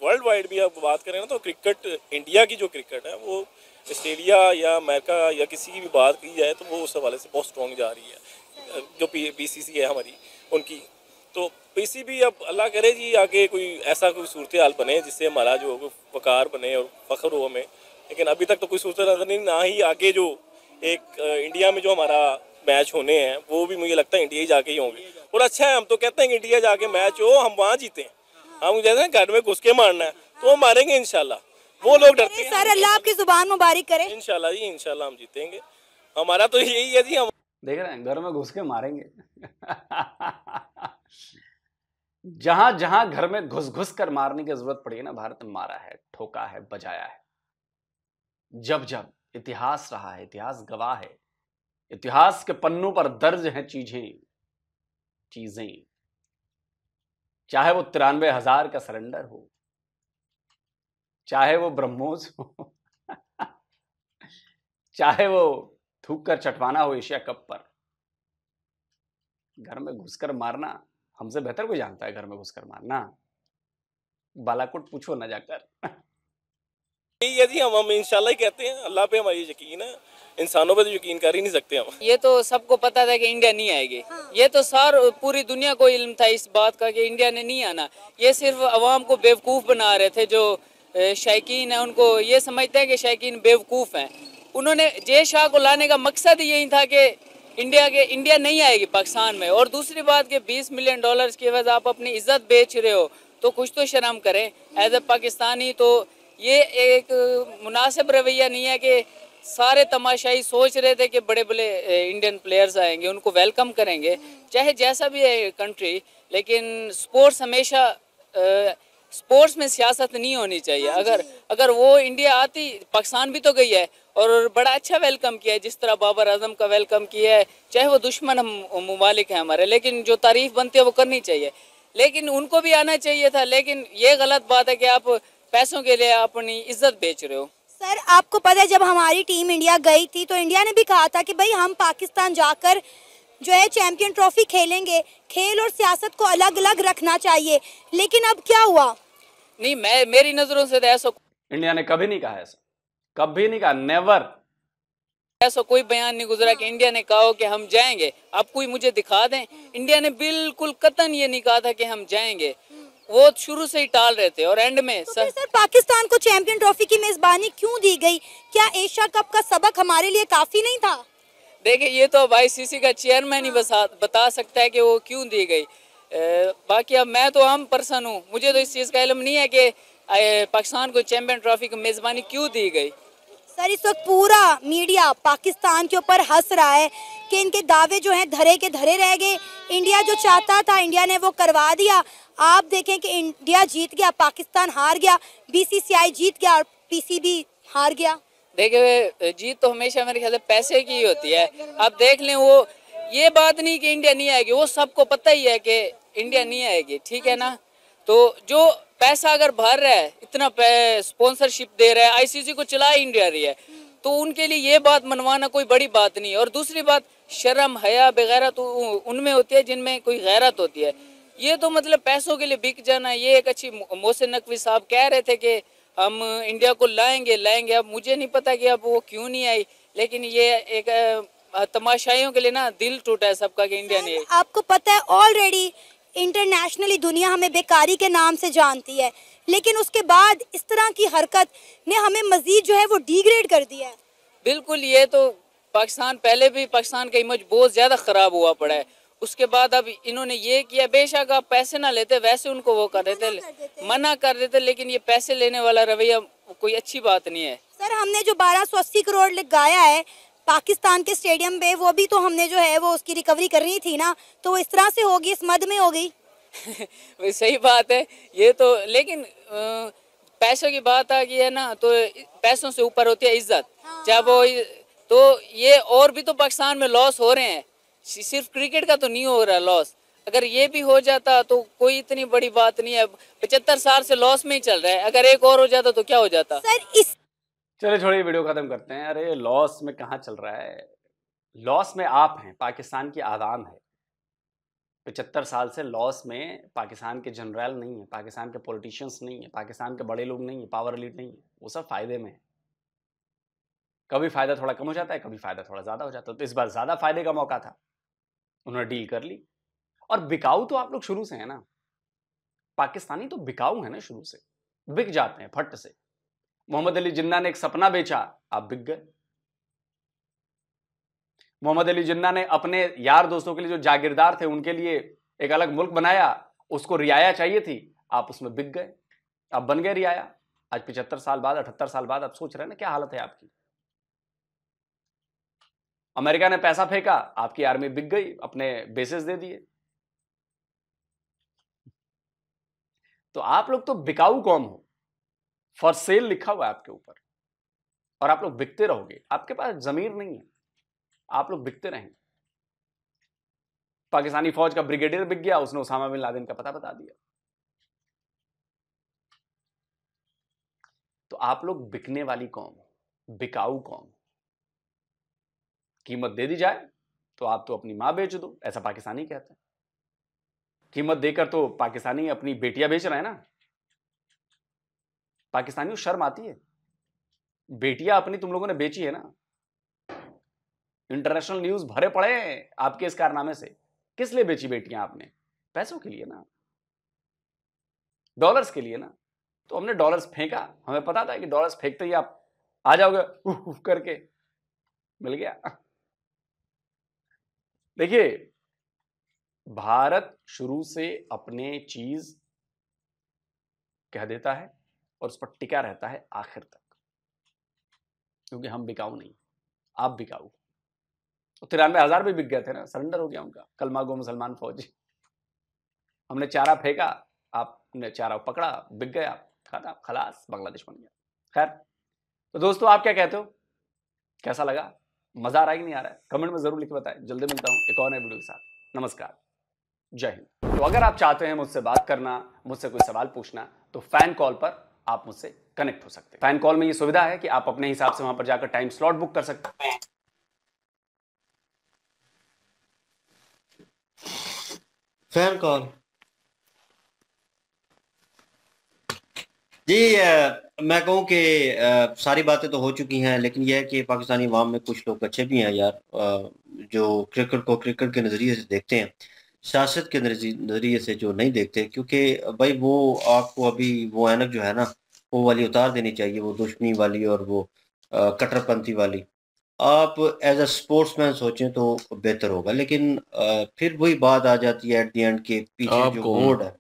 G: वर्ल्ड वाइड भी आप बात करें ना तो क्रिकेट इंडिया की जो क्रिकेट है वो ऑस्ट्रेलिया या अमेरिका या किसी की भी बात की जाए तो वो उस हवाले से बहुत स्ट्रॉन्ग जा रही है जो पी सी सी है हमारी उनकी तो पीसी भी अब अल्लाह करे जी आगे कोई ऐसा कोई सूरत हाल बने जिससे हमारा जो वकार बने और फ़ख्र हो हमें लेकिन अभी तक तो कोई सूरत नजर नहीं ना ही आगे जो एक इंडिया में जो हमारा मैच होने हैं वो भी मुझे लगता है इंडिया ही जाके ही होंगे और अच्छा है हम तो कहते हैं कि इंडिया जाके मैच हो हम वहाँ जीते हैं हम हाँ, जैसे घर में घुस के मारना है तो वो मारेंगे इनशाला वो लोग डरते
D: हैं सर अल्लाह आपकी जुबान मुबारक करे
G: इनशाला जी इनशाला हम जीतेंगे हमारा तो यही है जी हम
C: देख रहे हैं घर में घुस के मारेंगे जहां जहां घर में घुस घुस कर मारने की जरूरत पड़ी ना भारत ने मारा है ठोका है बजाया है जब जब इतिहास रहा है इतिहास गवाह है इतिहास के पन्नों पर दर्ज है चीजें चीजें चाहे वो तिरानवे हजार का सरेंडर हो चाहे वो ब्रह्मोस हो चाहे वो थूक कर चटवाना हो एशिया कप पर घर में घुसकर मारना हमसे बेहतर कोई जानता है घर में घुसकर मारना बालाकोट पूछो ना
G: जाकर यदि हम हम इंशाल्लाह कहते हैं अल्लाह पे हमारी यकीन है इंसानों पर तो यकीन कर ही नहीं सकते हम
H: ये तो सबको पता था कि इंडिया नहीं आएगी ये तो सार पूरी दुनिया को इल्म था इस बात का कि इंडिया ने नहीं आना ये सिर्फ आवाम को बेवकूफ़ बना रहे थे जो शायकीन है उनको ये समझते हैं कि शायकीन बेवकूफ़ हैं उन्होंने जय शाह को लाने का मकसद यही था कि इंडिया के इंडिया नहीं आएगी पाकिस्तान में और दूसरी बात कि 20 मिलियन डॉलर्स की वजह आप अपनी इज्जत बेच रहे हो तो कुछ तो शर्म करें एज ए पाकिस्तानी तो ये एक मुनासिब रवैया नहीं है कि सारे तमाशाई सोच रहे थे कि बड़े बड़े इंडियन प्लेयर्स आएंगे उनको वेलकम करेंगे चाहे जैसा भी है कंट्री लेकिन स्पोर्ट्स हमेशा स्पोर्ट्स में सियासत नहीं होनी चाहिए हाँ अगर अगर वो इंडिया आती पाकिस्तान भी तो गई है और बड़ा अच्छा वेलकम किया है जिस तरह बाबर आजम का वेलकम किया है चाहे वो दुश्मन हम ममालिक हैं हमारे लेकिन जो तारीफ बनती है वो करनी चाहिए लेकिन उनको भी आना चाहिए था लेकिन ये गलत बात है कि आप पैसों के लिए अपनी इज्जत बेच रहे हो
D: सर आपको पता है जब हमारी टीम इंडिया गई थी तो इंडिया ने भी कहा था कि भाई हम पाकिस्तान जाकर जो है चैंपियन ट्रॉफी खेलेंगे खेल और सियासत को अलग अलग रखना चाहिए लेकिन अब क्या हुआ नहीं मैं मेरी नजरों से तो ऐसा
C: इंडिया ने कभी नहीं कहा ऐसा
H: कभी नहीं कहा नेवर ऐसा कोई बयान नहीं गुजरा कि हाँ। इंडिया ने कहा हो कि हम जाएंगे अब कोई मुझे दिखा दें इंडिया ने बिल्कुल कतन ये नहीं कहा था कि हम जाएंगे
D: वो शुरू से ही टाल रहे थे और एंड में तो सर, सर पाकिस्तान को चैंपियन ट्रॉफी की मेजबानी क्यों दी गई क्या एशिया कप का सबक हमारे लिए काफी नहीं था देखिए ये तो अब आईसीसी
H: का चेयरमैन ही हाँ। बसा बता सकता है कि वो क्यों दी गई बाकी अब मैं तो आम पर्सन हूँ मुझे तो इस चीज़ का इलम नहीं है कि पाकिस्तान को चैंपियन ट्रॉफी की मेज़बानी क्यों दी गई
D: सर इस वक्त पूरा मीडिया पाकिस्तान के ऊपर हंस रहा है कि इनके दावे जो हैं धरे के धरे रह गए इंडिया जो चाहता था इंडिया ने वो करवा दिया आप देखें कि इंडिया जीत गया पाकिस्तान हार गया बीसीसीआई जीत गया और पीसीबी हार गया देखिए जीत तो हमेशा मेरे ख्याल पैसे की ही होती है अब देख लें वो
H: ये बात नहीं कि इंडिया नहीं आएगी वो सबको पता ही है कि इंडिया नहीं आएगी ठीक है ना तो जो पैसा अगर भर रहा है इतना स्पॉन्सरशिप दे रहा है आईसीसी को चला इंडिया रही है तो उनके लिए ये बात मनवाना कोई बड़ी बात नहीं और दूसरी बात शर्म हया वगैरह तो उनमें होती है जिनमें कोई गैरत होती है ये तो मतलब पैसों के लिए बिक जाना ये एक अच्छी मोहसिन नकवी साहब कह रहे थे कि हम इंडिया को लाएंगे लाएंगे अब मुझे नहीं पता कि अब वो क्यों नहीं आई लेकिन ये एक तमाशाइयों के लिए ना दिल टूटा है सबका कि इंडिया ने
D: आपको पता है ऑलरेडी इंटरनेशनली दुनिया हमें बेकारी के नाम से जानती है लेकिन उसके बाद इस तरह की हरकत ने हमें मजीद जो है वो डिग्रेड कर दिया है बिल्कुल ये तो पाकिस्तान पहले भी पाकिस्तान का इमेज
H: बहुत ज़्यादा ख़राब हुआ पड़ा है उसके बाद अब इन्होंने ये किया बेशक आप पैसे ना लेते वैसे उनको वो कर
D: देते, कर देते
H: मना कर देते लेकिन ये पैसे लेने वाला रवैया कोई अच्छी बात नहीं है
D: सर हमने जो 1280 करोड़ लगाया है पाकिस्तान के स्टेडियम पे वो भी तो हमने जो है वो उसकी रिकवरी करनी थी ना तो वो इस तरह से होगी इस मद में हो गई
H: सही बात है ये तो
D: लेकिन पैसों की बात आ गई है ना तो पैसों
H: से ऊपर होती है इज्जत हाँ। जब चाहे वो तो ये और भी तो पाकिस्तान में लॉस हो रहे हैं सिर्फ क्रिकेट का तो नहीं हो रहा लॉस अगर ये भी हो जाता तो कोई इतनी बड़ी बात नहीं है पचहत्तर साल से लॉस में ही चल रहा है अगर एक और हो जाता तो क्या हो जाता सर इस
C: चले छोड़िए वीडियो ख़त्म करते हैं अरे लॉस में कहाँ चल रहा है लॉस में आप हैं पाकिस्तान की आवाम है पचहत्तर साल से लॉस में पाकिस्तान के जनरल नहीं है पाकिस्तान के पॉलिटिशियंस नहीं है पाकिस्तान के बड़े लोग नहीं है पावर लीड नहीं है वो सब फायदे में है कभी फायदा थोड़ा कम हो जाता है कभी फायदा थोड़ा ज़्यादा हो जाता है तो इस बार ज़्यादा फायदे का मौका था उन्होंने डील कर ली और बिकाऊ तो आप लोग शुरू से है ना पाकिस्तानी तो बिकाऊ है ना शुरू से बिक जाते हैं फट से मोहम्मद अली जिन्ना ने एक सपना बेचा आप बिक गए मोहम्मद अली जिन्ना ने अपने यार दोस्तों के लिए जो जागीरदार थे उनके लिए एक अलग मुल्क बनाया उसको रियाया चाहिए थी आप उसमें बिक गए आप बन गए रियाया आज पिछहत्तर साल बाद अठहत्तर साल बाद आप सोच रहे हैं ना क्या हालत है आपकी अमेरिका ने पैसा फेंका आपकी आर्मी बिक गई अपने बेसिस दे दिए तो आप लोग तो बिकाऊ कौम हो फॉर सेल लिखा हुआ है आपके ऊपर और आप लोग बिकते रहोगे आपके पास जमीर नहीं है आप लोग बिकते रहेंगे पाकिस्तानी फौज का ब्रिगेडियर बिक गया उसने उसामा बिन लादेन का पता बता दिया तो आप लोग बिकने वाली कौम बिकाऊ कौम कीमत दे दी जाए तो आप तो अपनी मां बेच दो ऐसा पाकिस्तानी कहते हैं कीमत देकर तो पाकिस्तानी अपनी बेटियां बेच रहे हैं ना पाकिस्तानी शर्म आती है बेटियां अपनी तुम लोगों ने बेची है ना इंटरनेशनल न्यूज भरे पड़े आपके इस कारनामे से किस लिए बेची बेटियां आपने पैसों के लिए ना डॉलर्स के लिए ना तो हमने डॉलर्स फेंका हमें पता था कि डॉलर्स फेंकते ही आप आ जाओगे उफ उफ करके मिल गया देखिए भारत शुरू से अपने चीज कह देता है और उस पर टिका रहता है आखिर तक क्योंकि हम बिकाऊ नहीं आप बिकाऊ तो तिरानवे हजार भी बिक गए थे ना सरेंडर हो गया उनका कलमा गो मुसलमान फौज हमने चारा फेंका आपने चारा पकड़ा बिक गए आप खाना खलास बांग्लादेश बन गया खैर तो दोस्तों आप क्या कहते हो कैसा लगा मजा आ रहा है कि नहीं आ रहा है कमेंट में जरूर लिख बताए जल्दी मिलता हूँ एक और नए वीडियो के साथ नमस्कार जय हिंद तो अगर आप चाहते हैं मुझसे बात करना मुझसे कोई सवाल पूछना तो फैन कॉल पर आप मुझसे कनेक्ट हो सकते हैं फैन कॉल में ये सुविधा है कि आप अपने हिसाब से वहां पर जाकर टाइम स्लॉट बुक कर सकते हैं
A: फैन कॉल जी मैं कहूं कि सारी बातें तो हो चुकी हैं लेकिन यह है कि पाकिस्तानी अवाम में कुछ लोग अच्छे भी हैं यार जो क्रिकेट को क्रिकेट के नज़रिए से देखते हैं सियासत के नज़रिए से जो नहीं देखते क्योंकि भाई वो आपको अभी वो ऐनक जो है ना वो वाली उतार देनी चाहिए वो दुश्मनी वाली और वो कट्टरपंथी वाली आप एज अ स्पोर्ट्स मैन सोचें तो बेहतर होगा लेकिन आ, फिर वही बात आ जाती है एट दी एंड के पीछे जो बोर्ड है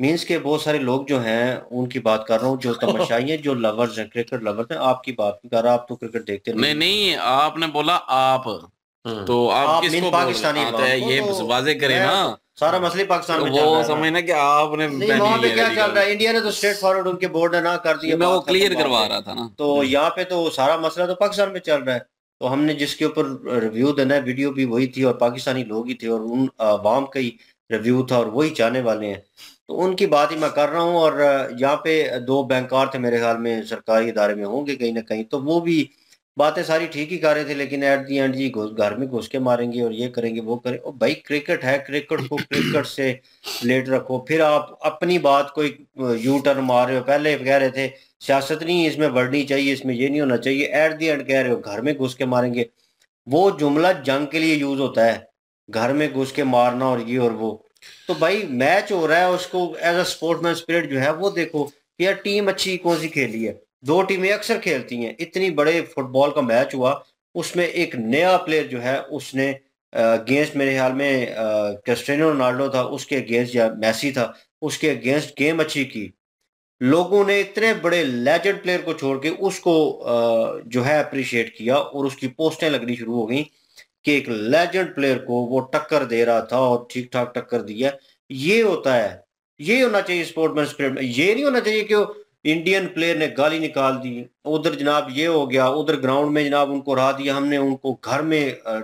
A: मीन्स के बहुत सारे लोग जो हैं उनकी बात कर रहा हूँ जो तमाशाई हैं जो लवर्स हैं क्रिकेट लवर्स हैं आपकी बात नहीं कर रहा आप तो क्रिकेट देखते नहीं
B: नहीं आपने बोला आप हम्म। तो आप, किसको पाकिस्तानी आता है ये तो वाजे करें ना सारा मसले पाकिस्तान तो में वो समझना कि आपने वहाँ पे क्या चल रहा
A: है इंडिया ने तो स्ट्रेट फॉरवर्ड उनके बोर्ड ने ना
B: कर दिया मैं वो क्लियर करवा रहा था ना तो हम्म।
A: यहाँ पे तो सारा मसला तो पाकिस्तान में चल रहा है तो हमने जिसके ऊपर रिव्यू देना है वीडियो भी वही थी और पाकिस्तानी लोग ही थे और उन वाम का ही रिव्यू था और वही चाहने वाले हैं तो उनकी बात ही मैं कर रहा हूँ और यहाँ पे दो बैंकार थे मेरे ख्याल में सरकारी इदारे में होंगे कहीं ना कहीं तो वो भी बातें सारी ठीक ही कर रहे थे लेकिन एट दी एंड जी घर में घुस के मारेंगे और ये करेंगे वो करें और भाई क्रिकेट है क्रिकेट को क्रिकेट से लेट रखो फिर आप अपनी बात कोई यू टर्न मार रहे हो पहले कह रहे थे सियासत नहीं इसमें बढ़नी चाहिए इसमें ये नहीं होना चाहिए एट दी एंड कह रहे हो घर में घुस के मारेंगे वो जुमला जंग के लिए यूज होता है घर में घुस के मारना और ये और वो तो भाई मैच हो रहा है उसको एज अ स्पोर्ट्समैन स्पिरिट जो है वो देखो यार टीम अच्छी कौन सी खेली है दो टीमें अक्सर खेलती हैं इतनी बड़े फुटबॉल का मैच हुआ उसमें एक नया प्लेयर जो है उसने अगेंस्ट मेरे ख्याल में क्रिस्टियानो रोनाल्डो था उसके अगेंस्ट या मैसी था उसके अगेंस्ट गेम अच्छी की लोगों ने इतने बड़े लेजेंड प्लेयर को छोड़ के उसको जो है अप्रिशिएट किया और उसकी पोस्टें लगनी शुरू हो गई कि एक लेजेंड प्लेयर को वो टक्कर दे रहा था और ठीक ठाक टक्कर दिया ये होता है ये होना चाहिए स्पोर्ट्समैन स्पिरिट में ये नहीं होना चाहिए कि इंडियन प्लेयर ने गाली निकाल दी उधर जनाब ये हो गया उधर ग्राउंड में जनाब उनको रहा दिया हमने उनको घर में आ,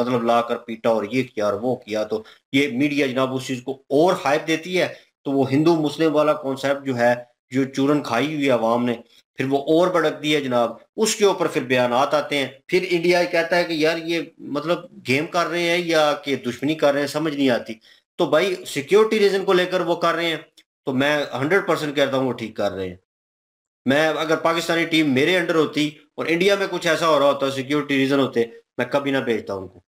A: मतलब ला कर पीटा और ये किया और वो किया तो ये मीडिया जनाब उस चीज़ को और हाइप देती है तो वो हिंदू मुस्लिम वाला कॉन्सेप्ट जो है जो चूरन खाई हुई आवाम ने फिर वो और भड़क दी है जनाब उसके ऊपर फिर बयान आते हैं फिर इंडिया कहता है कि यार ये मतलब गेम कर रहे हैं या कि दुश्मनी कर रहे हैं समझ नहीं आती तो भाई सिक्योरिटी रीजन को लेकर वो कर रहे हैं तो मैं हंड्रेड परसेंट कहता हूँ वो ठीक कर रहे हैं मैं अगर पाकिस्तानी टीम मेरे अंडर होती और इंडिया में कुछ ऐसा हो रहा होता सिक्योरिटी रीजन होते मैं कभी ना भेजता उनको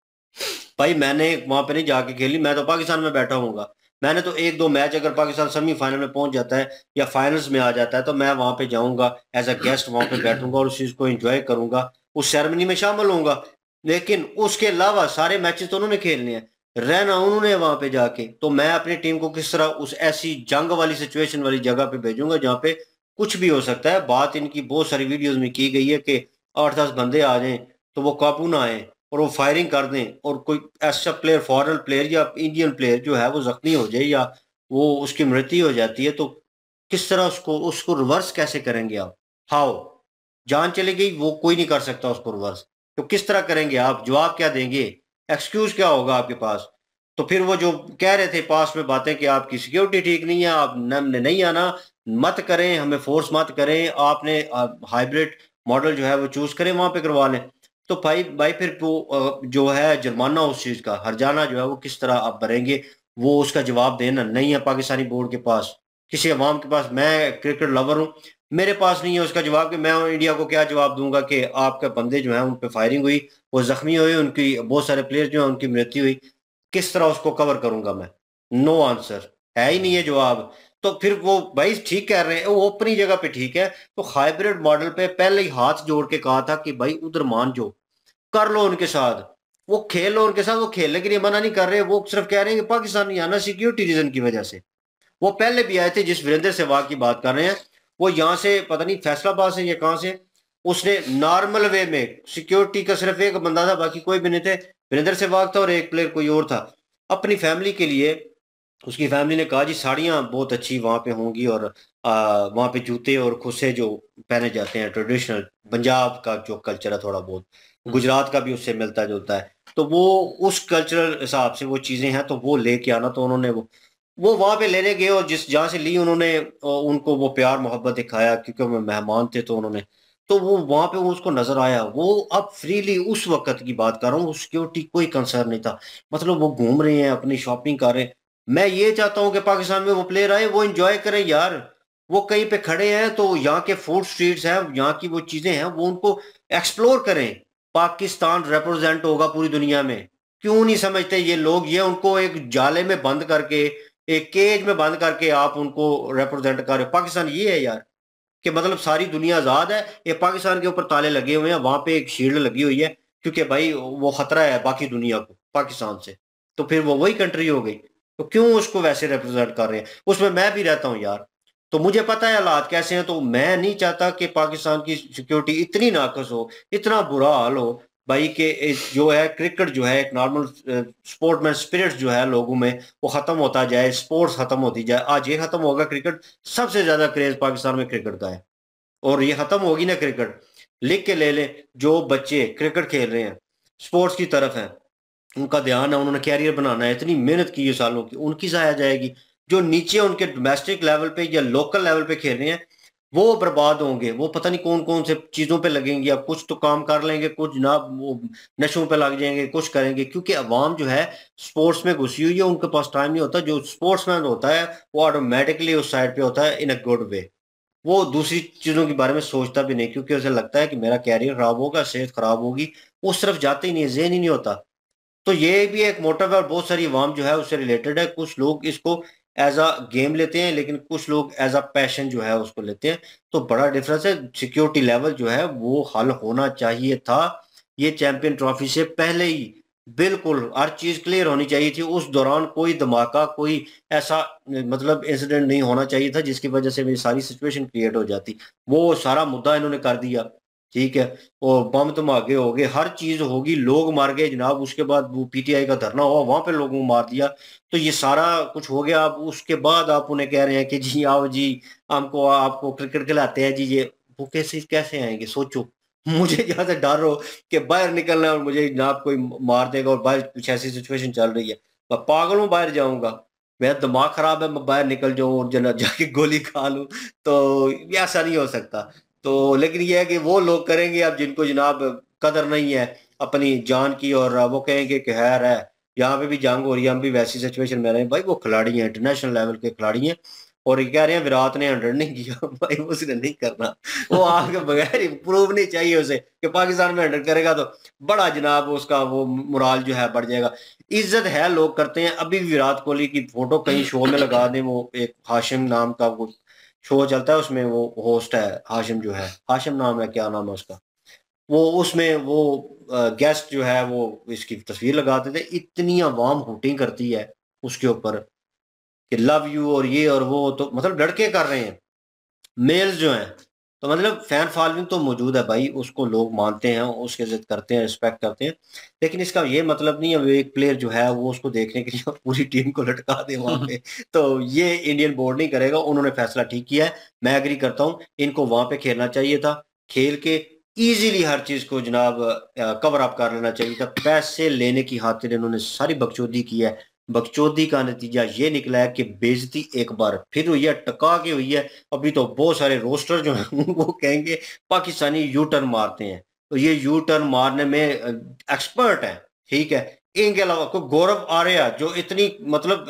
A: भाई मैंने वहां पे नहीं जाके खेली मैं तो पाकिस्तान में बैठा हूँ मैंने तो एक दो मैच अगर पाकिस्तान सेमीफाइनल में पहुंच जाता है या फाइनल्स में आ जाता है तो मैं वहां पे जाऊंगा एज अ गेस्ट वहां पे बैठूंगा और उस चीज को एंजॉय करूंगा उस सेरेमनी में शामिल होऊंगा लेकिन उसके अलावा सारे मैचेस तो उन्होंने खेलने हैं रहना उन्होंने वहां पे जाके तो मैं अपनी टीम को किस तरह उस ऐसी जंग वाली सिचुएशन वाली जगह पे भेजूंगा जहाँ पे कुछ भी हो सकता है बात इनकी बहुत सारी वीडियोस में की गई है कि आठ दस बंदे आ जाएं तो वो काबू ना आए और वो फायरिंग कर दें और कोई ऐसा प्लेयर फॉरन प्लेयर या इंडियन प्लेयर जो है वो जख्मी हो जाए या वो उसकी मृत्यु हो जाती है तो किस तरह उसको उसको रिवर्स कैसे करेंगे आप हाओ जान चले गई वो कोई नहीं कर सकता उसको रिवर्स तो किस तरह करेंगे आप जवाब क्या देंगे एक्सक्यूज क्या होगा आपके पास तो फिर वो जो कह रहे थे पास में बातें कि आपकी सिक्योरिटी ठीक नहीं है आप ने नहीं आना मत करें हमें फोर्स मत करें आपने हाइब्रिड मॉडल जो है वो चूज करें वहां पे करवा लें तो भाई भाई फिर जो है जुर्माना उस चीज का हरजाना जो है वो किस तरह आप भरेंगे वो उसका जवाब देना नहीं है पाकिस्तानी बोर्ड के पास किसी अवाम के पास मैं क्रिकेट लवर हूं मेरे पास नहीं है उसका जवाब कि मैं इंडिया को क्या जवाब दूंगा कि आपके बंदे जो हैं उन पर फायरिंग हुई वो जख्मी हुए उनकी बहुत सारे प्लेयर जो हैं उनकी मृत्यु हुई किस तरह उसको कवर करूंगा मैं नो आंसर है ही नहीं है जवाब तो फिर वो भाई ठीक कह रहे हैं वो अपनी जगह पे ठीक है तो हाइब्रिड मॉडल पे पहले ही हाथ जोड़ के कहा था कि भाई उधर मान जो कर लो उनके साथ वो खेल लो उनके साथ वो खेलने के लिए मना नहीं कर रहे वो सिर्फ कह रहे हैं कि पाकिस्तान नहीं आना सिक्योरिटी रीजन की वजह से वो पहले भी आए थे जिस वीरेंद्र सहवाग की बात कर रहे हैं वो यहाँ से पता नहीं फैसलाबाद से या कहाँ से उसने नॉर्मल वे में सिक्योरिटी का सिर्फ एक बंदा था बाकी कोई भी नहीं थे वीरेंद्र सहवाग था और एक प्लेयर कोई और था अपनी फैमिली के लिए उसकी फैमिली ने कहा जी साड़ियाँ बहुत अच्छी वहाँ पे होंगी और वहाँ पे जूते और खुसे जो पहने जाते हैं ट्रेडिशनल पंजाब का जो कल्चर है थोड़ा बहुत गुजरात का भी उससे मिलता जुलता है तो वो उस कल्चरल हिसाब से वो चीज़ें हैं तो वो लेके आना तो उन्होंने वो वो वहां पे लेने गए और जिस जहाँ से ली उन्होंने उनको वो प्यार मोहब्बत दिखाया क्योंकि वो मेहमान थे तो उन्होंने तो वो वहां पे वो उसको नजर आया वो अब फ्रीली उस वक्त की बात कर रहा हूँ सिक्योरिटी कोई कंसर्न नहीं था मतलब वो घूम रहे हैं अपनी शॉपिंग कर रहे हैं मैं ये चाहता हूँ कि पाकिस्तान में वो प्लेयर आए वो इंजॉय करें यार वो कहीं पे खड़े हैं तो यहाँ के फूड स्ट्रीट्स हैं यहाँ की वो चीजें हैं वो उनको एक्सप्लोर करें पाकिस्तान रिप्रेजेंट होगा पूरी दुनिया में क्यों नहीं समझते ये लोग ये उनको एक जाले में बंद करके एक केज में बंद करके आप उनको रिप्रेजेंट कर रहे हो पाकिस्तान ये है यार कि मतलब सारी दुनिया आज़ाद है ये पाकिस्तान के ऊपर ताले लगे हुए हैं वहां पे एक शील्ड लगी हुई है क्योंकि भाई वो ख़तरा है बाकी दुनिया को पाकिस्तान से तो फिर वो वही कंट्री हो गई तो क्यों उसको वैसे रिप्रेजेंट कर रहे हैं उसमें मैं भी रहता हूँ यार तो मुझे पता है हालात कैसे हैं तो मैं नहीं चाहता कि पाकिस्तान की सिक्योरिटी इतनी नाकस हो इतना बुरा हाल हो भाई के जो है क्रिकेट जो है एक नॉर्मल स्पोर्ट में स्पिरिट जो है लोगों में वो ख़त्म होता जाए स्पोर्ट्स ख़त्म होती जाए आज ये ख़त्म होगा क्रिकेट सबसे ज़्यादा क्रेज़ पाकिस्तान में क्रिकेट का है और ये ख़त्म होगी ना क्रिकेट लिख के ले ले जो बच्चे क्रिकेट खेल रहे हैं स्पोर्ट्स की तरफ हैं उनका ध्यान है उन्होंने कैरियर बनाना है इतनी मेहनत की है सालों की उनकी सहाया जाएगी जो नीचे उनके डोमेस्टिक लेवल पे या लोकल लेवल पे खेल रहे हैं वो बर्बाद होंगे वो पता नहीं कौन कौन से चीज़ों पे लगेंगे अब कुछ तो काम कर लेंगे कुछ ना वो नशों पे लग जाएंगे कुछ करेंगे क्योंकि अवाम जो है स्पोर्ट्स में घुसी हुई है उनके पास टाइम नहीं होता जो स्पोर्ट्समैन होता है वो ऑटोमेटिकली उस साइड पे होता है इन अ गुड वे वो दूसरी चीज़ों के बारे में सोचता भी नहीं क्योंकि उसे लगता है कि मेरा कैरियर ख़राब होगा सेहत ख़राब होगी वो सिर्फ जाते ही नहीं जेन ही नहीं होता तो ये भी एक मोटिव है और बहुत सारी अवाम जो है उससे रिलेटेड है कुछ लोग इसको एज अ गेम लेते हैं लेकिन कुछ लोग एज अ पैशन जो है उसको लेते हैं तो बड़ा डिफरेंस है सिक्योरिटी लेवल जो है वो हल होना चाहिए था ये चैंपियन ट्रॉफी से पहले ही बिल्कुल हर चीज क्लियर होनी चाहिए थी उस दौरान कोई धमाका कोई ऐसा मतलब इंसिडेंट नहीं होना चाहिए था जिसकी वजह से मेरी सारी सिचुएशन क्रिएट हो जाती वो सारा मुद्दा इन्होंने कर दिया ठीक है और बम धमाके हो गए हर चीज होगी लोग मार गए जनाब उसके बाद वो पीटीआई का धरना हुआ वहां पे लोगों को मार दिया तो ये सारा कुछ हो गया आप उसके बाद आप उन्हें कह रहे हैं कि जी आओ जी हमको आपको क्रिकेट खिलाते हैं जी ये वो कैसे कैसे आएंगे सोचो मुझे यहाँ से डर हो कि बाहर निकलना है और मुझे जनाब कोई मार देगा और बाहर कुछ ऐसी सिचुएशन चल रही है मैं पागल हूँ बाहर जाऊंगा मेरा दिमाग खराब है मैं बाहर निकल जाऊँ और जना जाके गोली खा लूँ तो ऐसा नहीं हो सकता तो लेकिन यह है कि वो लोग करेंगे अब जिनको जनाब कदर नहीं है अपनी जान की और वो कहेंगे कि हैर है यहाँ पे भी जंग हो रही है हम भी वैसी सिचुएशन में रहे हैं भाई वो खिलाड़ी हैं इंटरनेशनल लेवल के खिलाड़ी हैं और ये कह रहे हैं विराट ने हंड्रेड नहीं किया भाई उसने नहीं करना वो आगे बगैर प्रूव नहीं चाहिए उसे कि पाकिस्तान में हंड्रेड करेगा तो बड़ा जनाब उसका वो मुराल जो है बढ़ जाएगा इज्जत है लोग करते हैं अभी भी विराट कोहली की फोटो कहीं शो में लगा दें वो एक हाशिम नाम का वो शो चलता है उसमें वो होस्ट है हाशिम जो है हाशिम नाम है क्या नाम है उसका वो उसमें वो गेस्ट जो है वो इसकी तस्वीर लगाते थे इतनी आवाम हुटिंग करती है उसके ऊपर कि लव यू और ये और वो तो मतलब लड़के कर रहे हैं मेल्स जो हैं तो मतलब फैन फॉलोइंग तो मौजूद है भाई उसको लोग मानते हैं उसकी इज्जत करते हैं रिस्पेक्ट करते हैं लेकिन इसका ये मतलब नहीं है वो एक प्लेयर जो है वो उसको देखने के लिए पूरी टीम को लटका दे वहां पे तो ये इंडियन बोर्ड नहीं करेगा उन्होंने फैसला ठीक किया है मैं एग्री करता हूँ इनको वहां पे खेलना चाहिए था खेल के ईजिली हर चीज को जनाब कवर अप कर लेना चाहिए था पैसे लेने की खातिर इन्होंने सारी बकचोदी की है बगचौदी का नतीजा ये निकला है कि बेजती एक बार फिर हुई है टका के हुई है अभी तो बहुत सारे रोस्टर जो हैं वो कहेंगे पाकिस्तानी यू टर्न मारते हैं तो ये यू टर्न मारने में एक्सपर्ट है ठीक है इनके अलावा कोई गौरव आर्या जो इतनी मतलब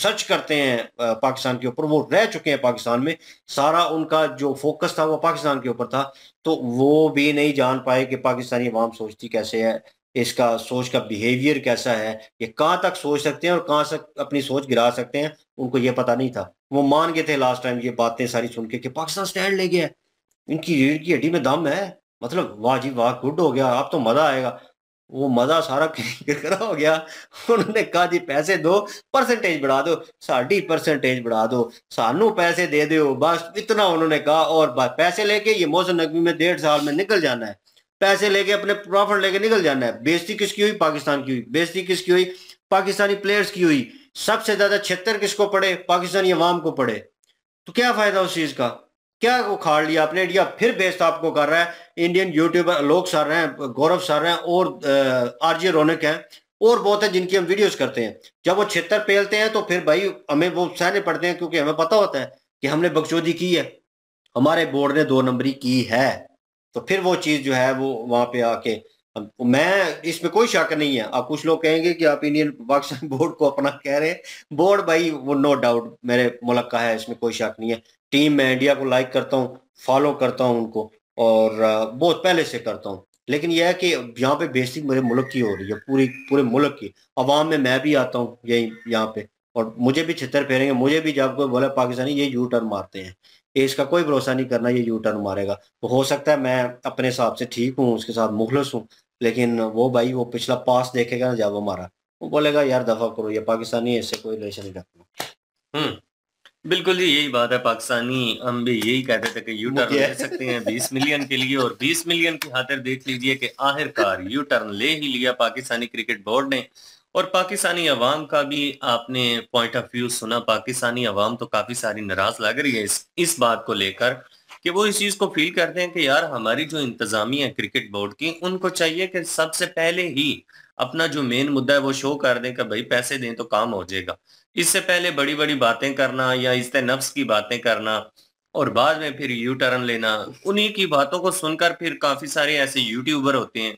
A: सर्च करते हैं पाकिस्तान के ऊपर वो रह चुके हैं पाकिस्तान में सारा उनका जो फोकस था वो पाकिस्तान के ऊपर था तो वो भी नहीं जान पाए कि पाकिस्तानी अवाम सोचती कैसे है इसका सोच का बिहेवियर कैसा है ये कहाँ तक सोच सकते हैं और कहाँ तक अपनी सोच गिरा सकते हैं उनको ये पता नहीं था वो मान गए थे लास्ट टाइम ये बातें सारी सुन के कि पाकिस्तान स्टैंड ले गया इनकी रीढ़ की हड्डी में दम है मतलब वाह जी वाह गुड हो गया आप तो मज़ा आएगा वो मज़ा सारा खड़ा हो गया उन्होंने कहा जी पैसे दो परसेंटेज बढ़ा दो साढ़ी परसेंटेज बढ़ा दो सानू पैसे दे दो बस इतना उन्होंने कहा और पैसे लेके ये मौसम नकवी में डेढ़ साल में निकल जाना है पैसे लेके अपने प्रॉफिट लेके निकल जाना है बेजती किसकी हुई पाकिस्तान की हुई बेजती किसकी हुई पाकिस्तानी प्लेयर्स की हुई सबसे ज्यादा छिहत्तर किसको पड़े पाकिस्तानी अवाम को पड़े तो क्या फायदा उस चीज का क्या वो खाड़ लिया आपने इंडिया फिर बेस्ट आपको कर रहा है इंडियन यूट्यूबर लोग सर रहे हैं गौरव सर रहे हैं और आरजी रौनक हैं और बहुत है जिनकी हम वीडियोस करते हैं जब वो छिहत्तर पेलते हैं तो फिर भाई हमें वो सहने पड़ते हैं क्योंकि हमें पता होता है कि हमने बगचौदी की है हमारे बोर्ड ने दो नंबरी की है तो फिर वो चीज़ जो है वो वहाँ पे आके मैं इसमें कोई शक नहीं है आप कुछ लोग कहेंगे कि आप इंडियन पाकिस्तान बोर्ड को अपना कह रहे हैं बोर्ड भाई वो नो डाउट मेरे मुल्क का है इसमें कोई शक नहीं है टीम मैं इंडिया को लाइक करता हूँ फॉलो करता हूँ उनको और बहुत पहले से करता हूँ लेकिन यह है कि यहाँ पे बेसिक मेरे मुल्क की हो रही है पूरी पूरे मुल्क की अवाम में मैं भी आता हूँ यही यहाँ पे और मुझे भी छितर फेरेंगे मुझे भी जब कोई बोला पाकिस्तानी ये यू टर्न मारते हैं इसका कोई भरोसा नहीं करना ये यू टर्न मारेगा तो हो सकता है मैं अपने हिसाब से ठीक हूँ उसके साथ मुखलस हूँ लेकिन वो भाई वो पिछला पास देखेगा जब हमारा वो बोलेगा यार दफा करो ये पाकिस्तानी इससे कोई रिलेशन नहीं रखना
I: हम्म, बिल्कुल ही यही बात है पाकिस्तानी हम भी यही कहते थे कि यू टर्न ले सकते हैं 20 मिलियन के लिए और 20 मिलियन की खातिर देख लीजिए कि आखिरकार यू टर्न ले ही लिया पाकिस्तानी क्रिकेट बोर्ड ने और पाकिस्तानी अवाम का भी आपने पॉइंट ऑफ व्यू सुना पाकिस्तानी अवाम तो काफ़ी सारी नाराज लग रही है इस, इस बात को लेकर कि वो इस चीज़ को फील करते हैं कि यार हमारी जो इंतज़ामी है क्रिकेट बोर्ड की उनको चाहिए कि सबसे पहले ही अपना जो मेन मुद्दा है वो शो कर दें कि भाई पैसे दें तो काम हो जाएगा इससे पहले बड़ी बड़ी बातें करना या इस नफ्स की बातें करना और बाद में फिर यू टर्न लेना उन्हीं की बातों को सुनकर फिर काफ़ी सारे ऐसे यूट्यूबर होते हैं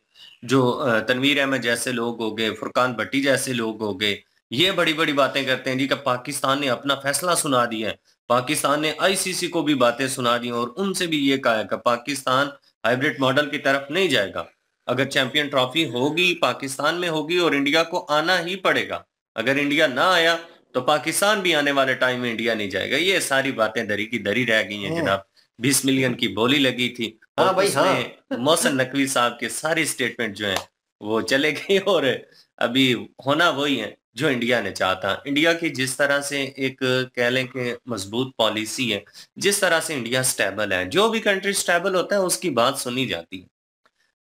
I: जो तनवीर अहमद जैसे लोग हो गए फुरकान भट्टी जैसे लोग हो गए ये बड़ी बड़ी बातें करते हैं जी का पाकिस्तान ने अपना फैसला सुना दिया है पाकिस्तान ने आईसीसी को भी बातें सुना दी और उनसे भी ये कहा है कि पाकिस्तान हाइब्रिड मॉडल की तरफ नहीं जाएगा अगर चैंपियन ट्रॉफी होगी पाकिस्तान में होगी और इंडिया को आना ही पड़ेगा अगर इंडिया ना आया तो पाकिस्तान भी आने वाले टाइम में इंडिया नहीं जाएगा ये सारी बातें दरी की दरी रह गई हैं हाँ। जनाब बीस मिलियन की बोली लगी थी हाँ भाई हाँ मोहसन नकवी साहब के सारी स्टेटमेंट जो है वो चले गए और अभी होना वही है जो इंडिया ने चाहता इंडिया की जिस तरह से एक कह लें कि मजबूत पॉलिसी है जिस तरह से इंडिया स्टेबल है जो भी कंट्री स्टेबल होता है उसकी बात सुनी जाती है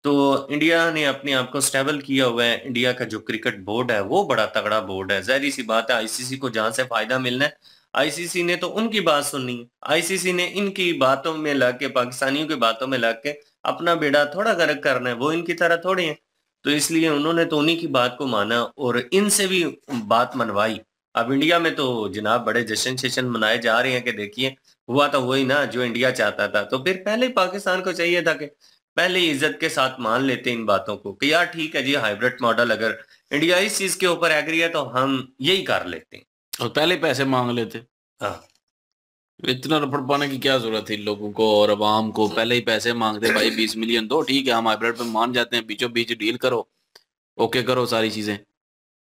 I: तो इंडिया ने अपने आप को स्टेबल किया हुआ है इंडिया का जो क्रिकेट बोर्ड है वो बड़ा तगड़ा बोर्ड है जहरी सी बात है आईसीसी को जहां से फायदा मिलना है आईसीसी ने तो उनकी बात सुनी आईसीसी ने इनकी बातों में लग के पाकिस्तानियों की बातों में लग के अपना बेड़ा थोड़ा गर्क करना है वो इनकी तरह थोड़े हैं तो इसलिए उन्होंने तो उन्हीं की बात को माना और इनसे भी बात मनवाई अब इंडिया में तो जनाब बड़े जश्न शशन मनाए जा रहे हैं कि देखिए हुआ तो वही ना जो इंडिया चाहता था तो फिर पहले ही पाकिस्तान को चाहिए था कि पहले ही इज्जत के साथ मान लेते इन बातों को कि यार ठीक है जी हाइब्रिड मॉडल अगर इंडिया इस चीज के ऊपर
B: एग्री है तो हम यही कर लेते हैं और पहले पैसे मांग लेते हाँ। इतना रफड़ पाने की क्या जरूरत थी लोगों को और आवाम को पहले ही पैसे मांगते भाई बीस मिलियन दो ठीक है हम हाईब्रेड पे मान जाते हैं बीचों बीच डील करो ओके करो सारी चीजें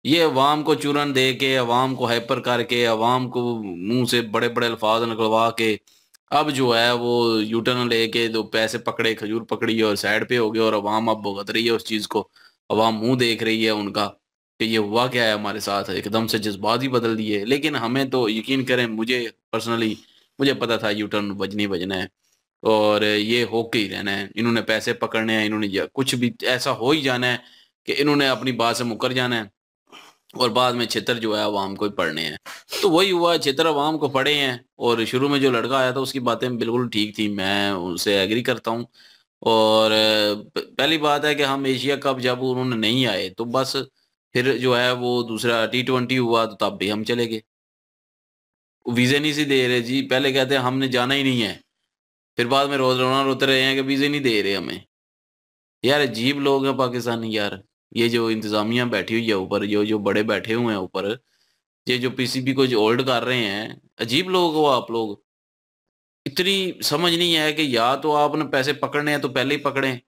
B: ये अवाम को चूरन दे के अवाम को हाइपर करके अवाम को मुंह से बड़े बड़े अल्फाज निकलवा के अब जो है वो यूटर्न लेके दो पैसे पकड़े खजूर पकड़ी और साइड पे हो गए और अवाम अब भुगत रही है उस चीज को अवाम मुंह देख रही है उनका कि ये हुआ क्या है हमारे साथ एकदम से जज्बात ही बदल दिए लेकिन हमें तो यकीन करें मुझे पर्सनली मुझे पता था यू टर्न बजनी बजना है और ये होके ही रहना है इन्होंने पैसे पकड़ने हैं इन्होंने कुछ भी ऐसा हो ही जाना है कि इन्होंने अपनी बात से मुकर जाना है और बाद में क्षेत्र जो है आवाम को ही पढ़ने हैं तो वही हुआ क्षेत्र आवाम को पढ़े हैं और शुरू में जो लड़का आया था उसकी बातें बिल्कुल ठीक थी मैं उनसे एग्री करता हूँ और पहली बात है कि हम एशिया कप जब उन्होंने नहीं आए तो बस फिर जो है वो दूसरा टी ट्वेंटी हुआ तो तब भी हम चले गए वीज़े नहीं सी दे रहे जी पहले कहते हैं हमने जाना ही नहीं है फिर बाद में रोज रोना रोते रहे हैं कि वीज़े नहीं दे रहे हमें यार अजीब लोग हैं पाकिस्तानी यार ये जो इंतज़ामिया बैठी हुई है ऊपर जो जो बड़े बैठे हुए हैं ऊपर ये जो पीसीबी को जो होल्ड कर रहे हैं अजीब लोग हो आप लोग इतनी समझ नहीं है कि या तो आपने पैसे पकड़ने हैं तो पहले ही पकड़े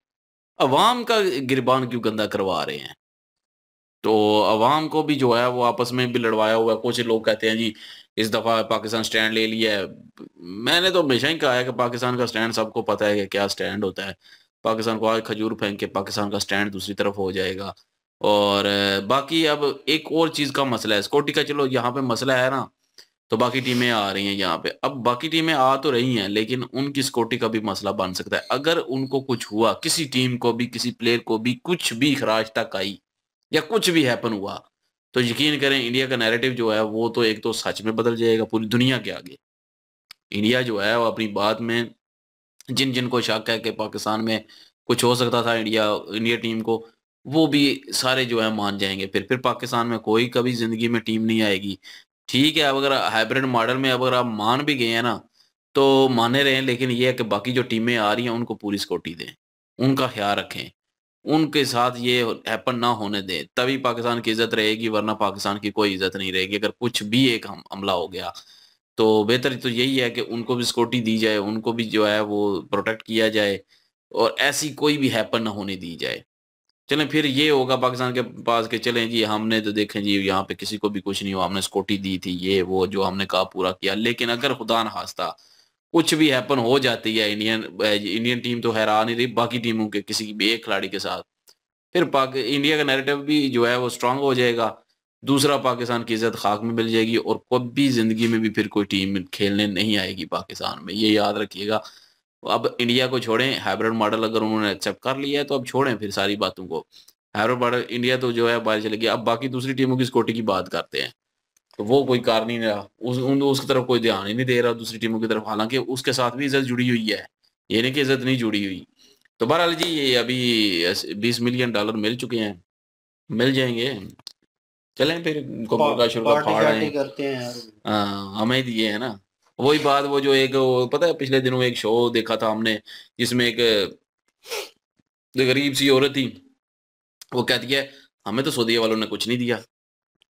B: अवाम का गिरबान क्यों गंदा करवा रहे हैं तो अवाम को भी जो है वो आपस में भी लड़वाया हुआ है कुछ लोग कहते हैं जी इस दफ़ा पाकिस्तान स्टैंड ले लिया है मैंने तो हमेशा ही कहा है कि पाकिस्तान का स्टैंड सबको पता है कि क्या स्टैंड होता है पाकिस्तान को आज खजूर फेंक के पाकिस्तान का स्टैंड दूसरी तरफ हो जाएगा और बाकी अब एक और चीज़ का मसला है स्कोटी का चलो यहाँ पे मसला है ना तो बाकी टीमें आ रही हैं यहाँ पे अब बाकी टीमें आ तो रही हैं लेकिन उनकी स्कोटी का भी मसला बन सकता है अगर उनको कुछ हुआ किसी टीम को भी किसी प्लेयर को भी कुछ भी खराज तक आई या कुछ भी हैपन हुआ तो यकीन करें इंडिया का नैरेटिव जो है वो तो एक तो सच में बदल जाएगा पूरी दुनिया के आगे इंडिया जो है वो अपनी बात में जिन जिन को शक है कि पाकिस्तान में कुछ हो सकता था इंडिया इंडिया टीम को वो भी सारे जो है मान जाएंगे फिर फिर पाकिस्तान में कोई कभी ज़िंदगी में टीम नहीं आएगी ठीक है अब अगर हाइब्रिड मॉडल में अगर आप मान भी गए हैं ना तो माने रहें लेकिन ये है कि बाकी जो टीमें आ रही हैं उनको पूरी सिक्योरिटी दें उनका ख्याल रखें उनके साथ ये हैपन ना होने दें तभी पाकिस्तान की इज्जत रहेगी वरना पाकिस्तान की कोई इज्जत नहीं रहेगी अगर कुछ भी एक हमला हो गया तो बेहतर तो यही है कि उनको भी सिक्योरिटी दी जाए उनको भी जो है वो प्रोटेक्ट किया जाए और ऐसी कोई भी हैपन ना होने दी जाए चलें फिर ये होगा पाकिस्तान के पास के चलें जी हमने तो देखें जी यहाँ पे किसी को भी कुछ नहीं हुआ हमने सिक्योरिटी दी थी ये वो जो हमने कहा पूरा किया लेकिन अगर खुदा हास्ता कुछ भी हैपन हो जाती है इंडियन इंडियन टीम तो हैरान ही रही बाकी टीमों के किसी भी एक खिलाड़ी के साथ फिर पाक इंडिया का नैरेटिव भी जो है वो स्ट्रांग हो जाएगा दूसरा पाकिस्तान की इज्जत खाक में मिल जाएगी और कभी जिंदगी में भी फिर कोई टीम खेलने नहीं आएगी पाकिस्तान में ये याद रखिएगा अब इंडिया को छोड़ें हाइब्रिड मॉडल अगर उन्होंने एक्सेप्ट कर लिया है तो अब छोड़ें फिर सारी बातों को हाइब्रिड मॉडल इंडिया तो जो है बाहर चले अब बाकी दूसरी टीमों की स्कोटी की बात करते हैं तो वो कोई कार नहीं रहा उस उन उसकी तरफ कोई ध्यान ही नहीं दे रहा दूसरी टीमों की तरफ हालांकि उसके साथ भी इज्जत जुड़ी हुई है ये नहीं कि इज्जत नहीं जुड़ी हुई तो बहरहाल जी ये अभी बीस मिलियन डॉलर मिल चुके हैं मिल जाएंगे चलें फिर शुरू का फाड़ हाँ हमें दिए है ना वही बात वो जो एक वो पता है पिछले दिनों एक शो देखा था हमने जिसमें एक गरीब सी औरत थी वो कहती है हमें तो सऊदी वालों ने कुछ नहीं दिया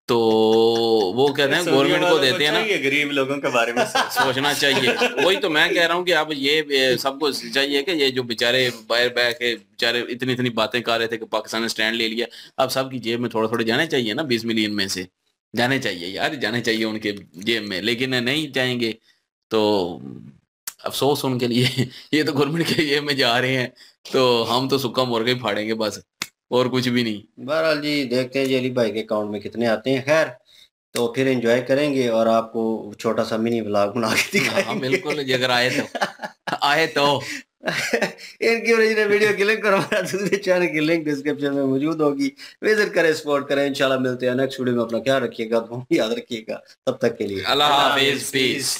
B: तो वो कहते हैं गवर्नमेंट को तो देते हैं ना गरीब लोगों के बारे में सोचना चाहिए वही तो मैं कह रहा हूँ कि अब ये सबको चाहिए कि ये जो बेचारे बाहर बह के बेचारे इतनी इतनी बातें कर रहे थे कि पाकिस्तान ने स्टैंड ले लिया अब सबकी जेब में थोड़े थोड़े जाने चाहिए ना बीस मिलियन में से जाने चाहिए यार जाने चाहिए उनके जेब में लेकिन नहीं जाएंगे तो अफसोस उनके लिए ये तो गवर्नमेंट के जेब में जा रहे हैं तो हम तो सुक्का मुर्गा ही फाड़ेंगे बस और कुछ भी नहीं
A: बहरहाल जी देखते हैं जी भाई के अकाउंट में कितने आते हैं खैर तो फिर एंजॉय करेंगे और आपको छोटा सा मिनी ब्लॉग बना के हाँ, हाँ, दिखाएंगे
B: बिल्कुल जी अगर आए तो आए तो
A: इनकी ओरिजिनल वीडियो की लिंक और हमारा दूसरे चैनल की लिंक डिस्क्रिप्शन में मौजूद होगी विजिट करें सपोर्ट करें इंशाल्लाह मिलते हैं नेक्स्ट वीडियो में अपना ख्याल रखिएगा याद रखिएगा तब तक के लिए
B: अल्लाह हाफिज पीस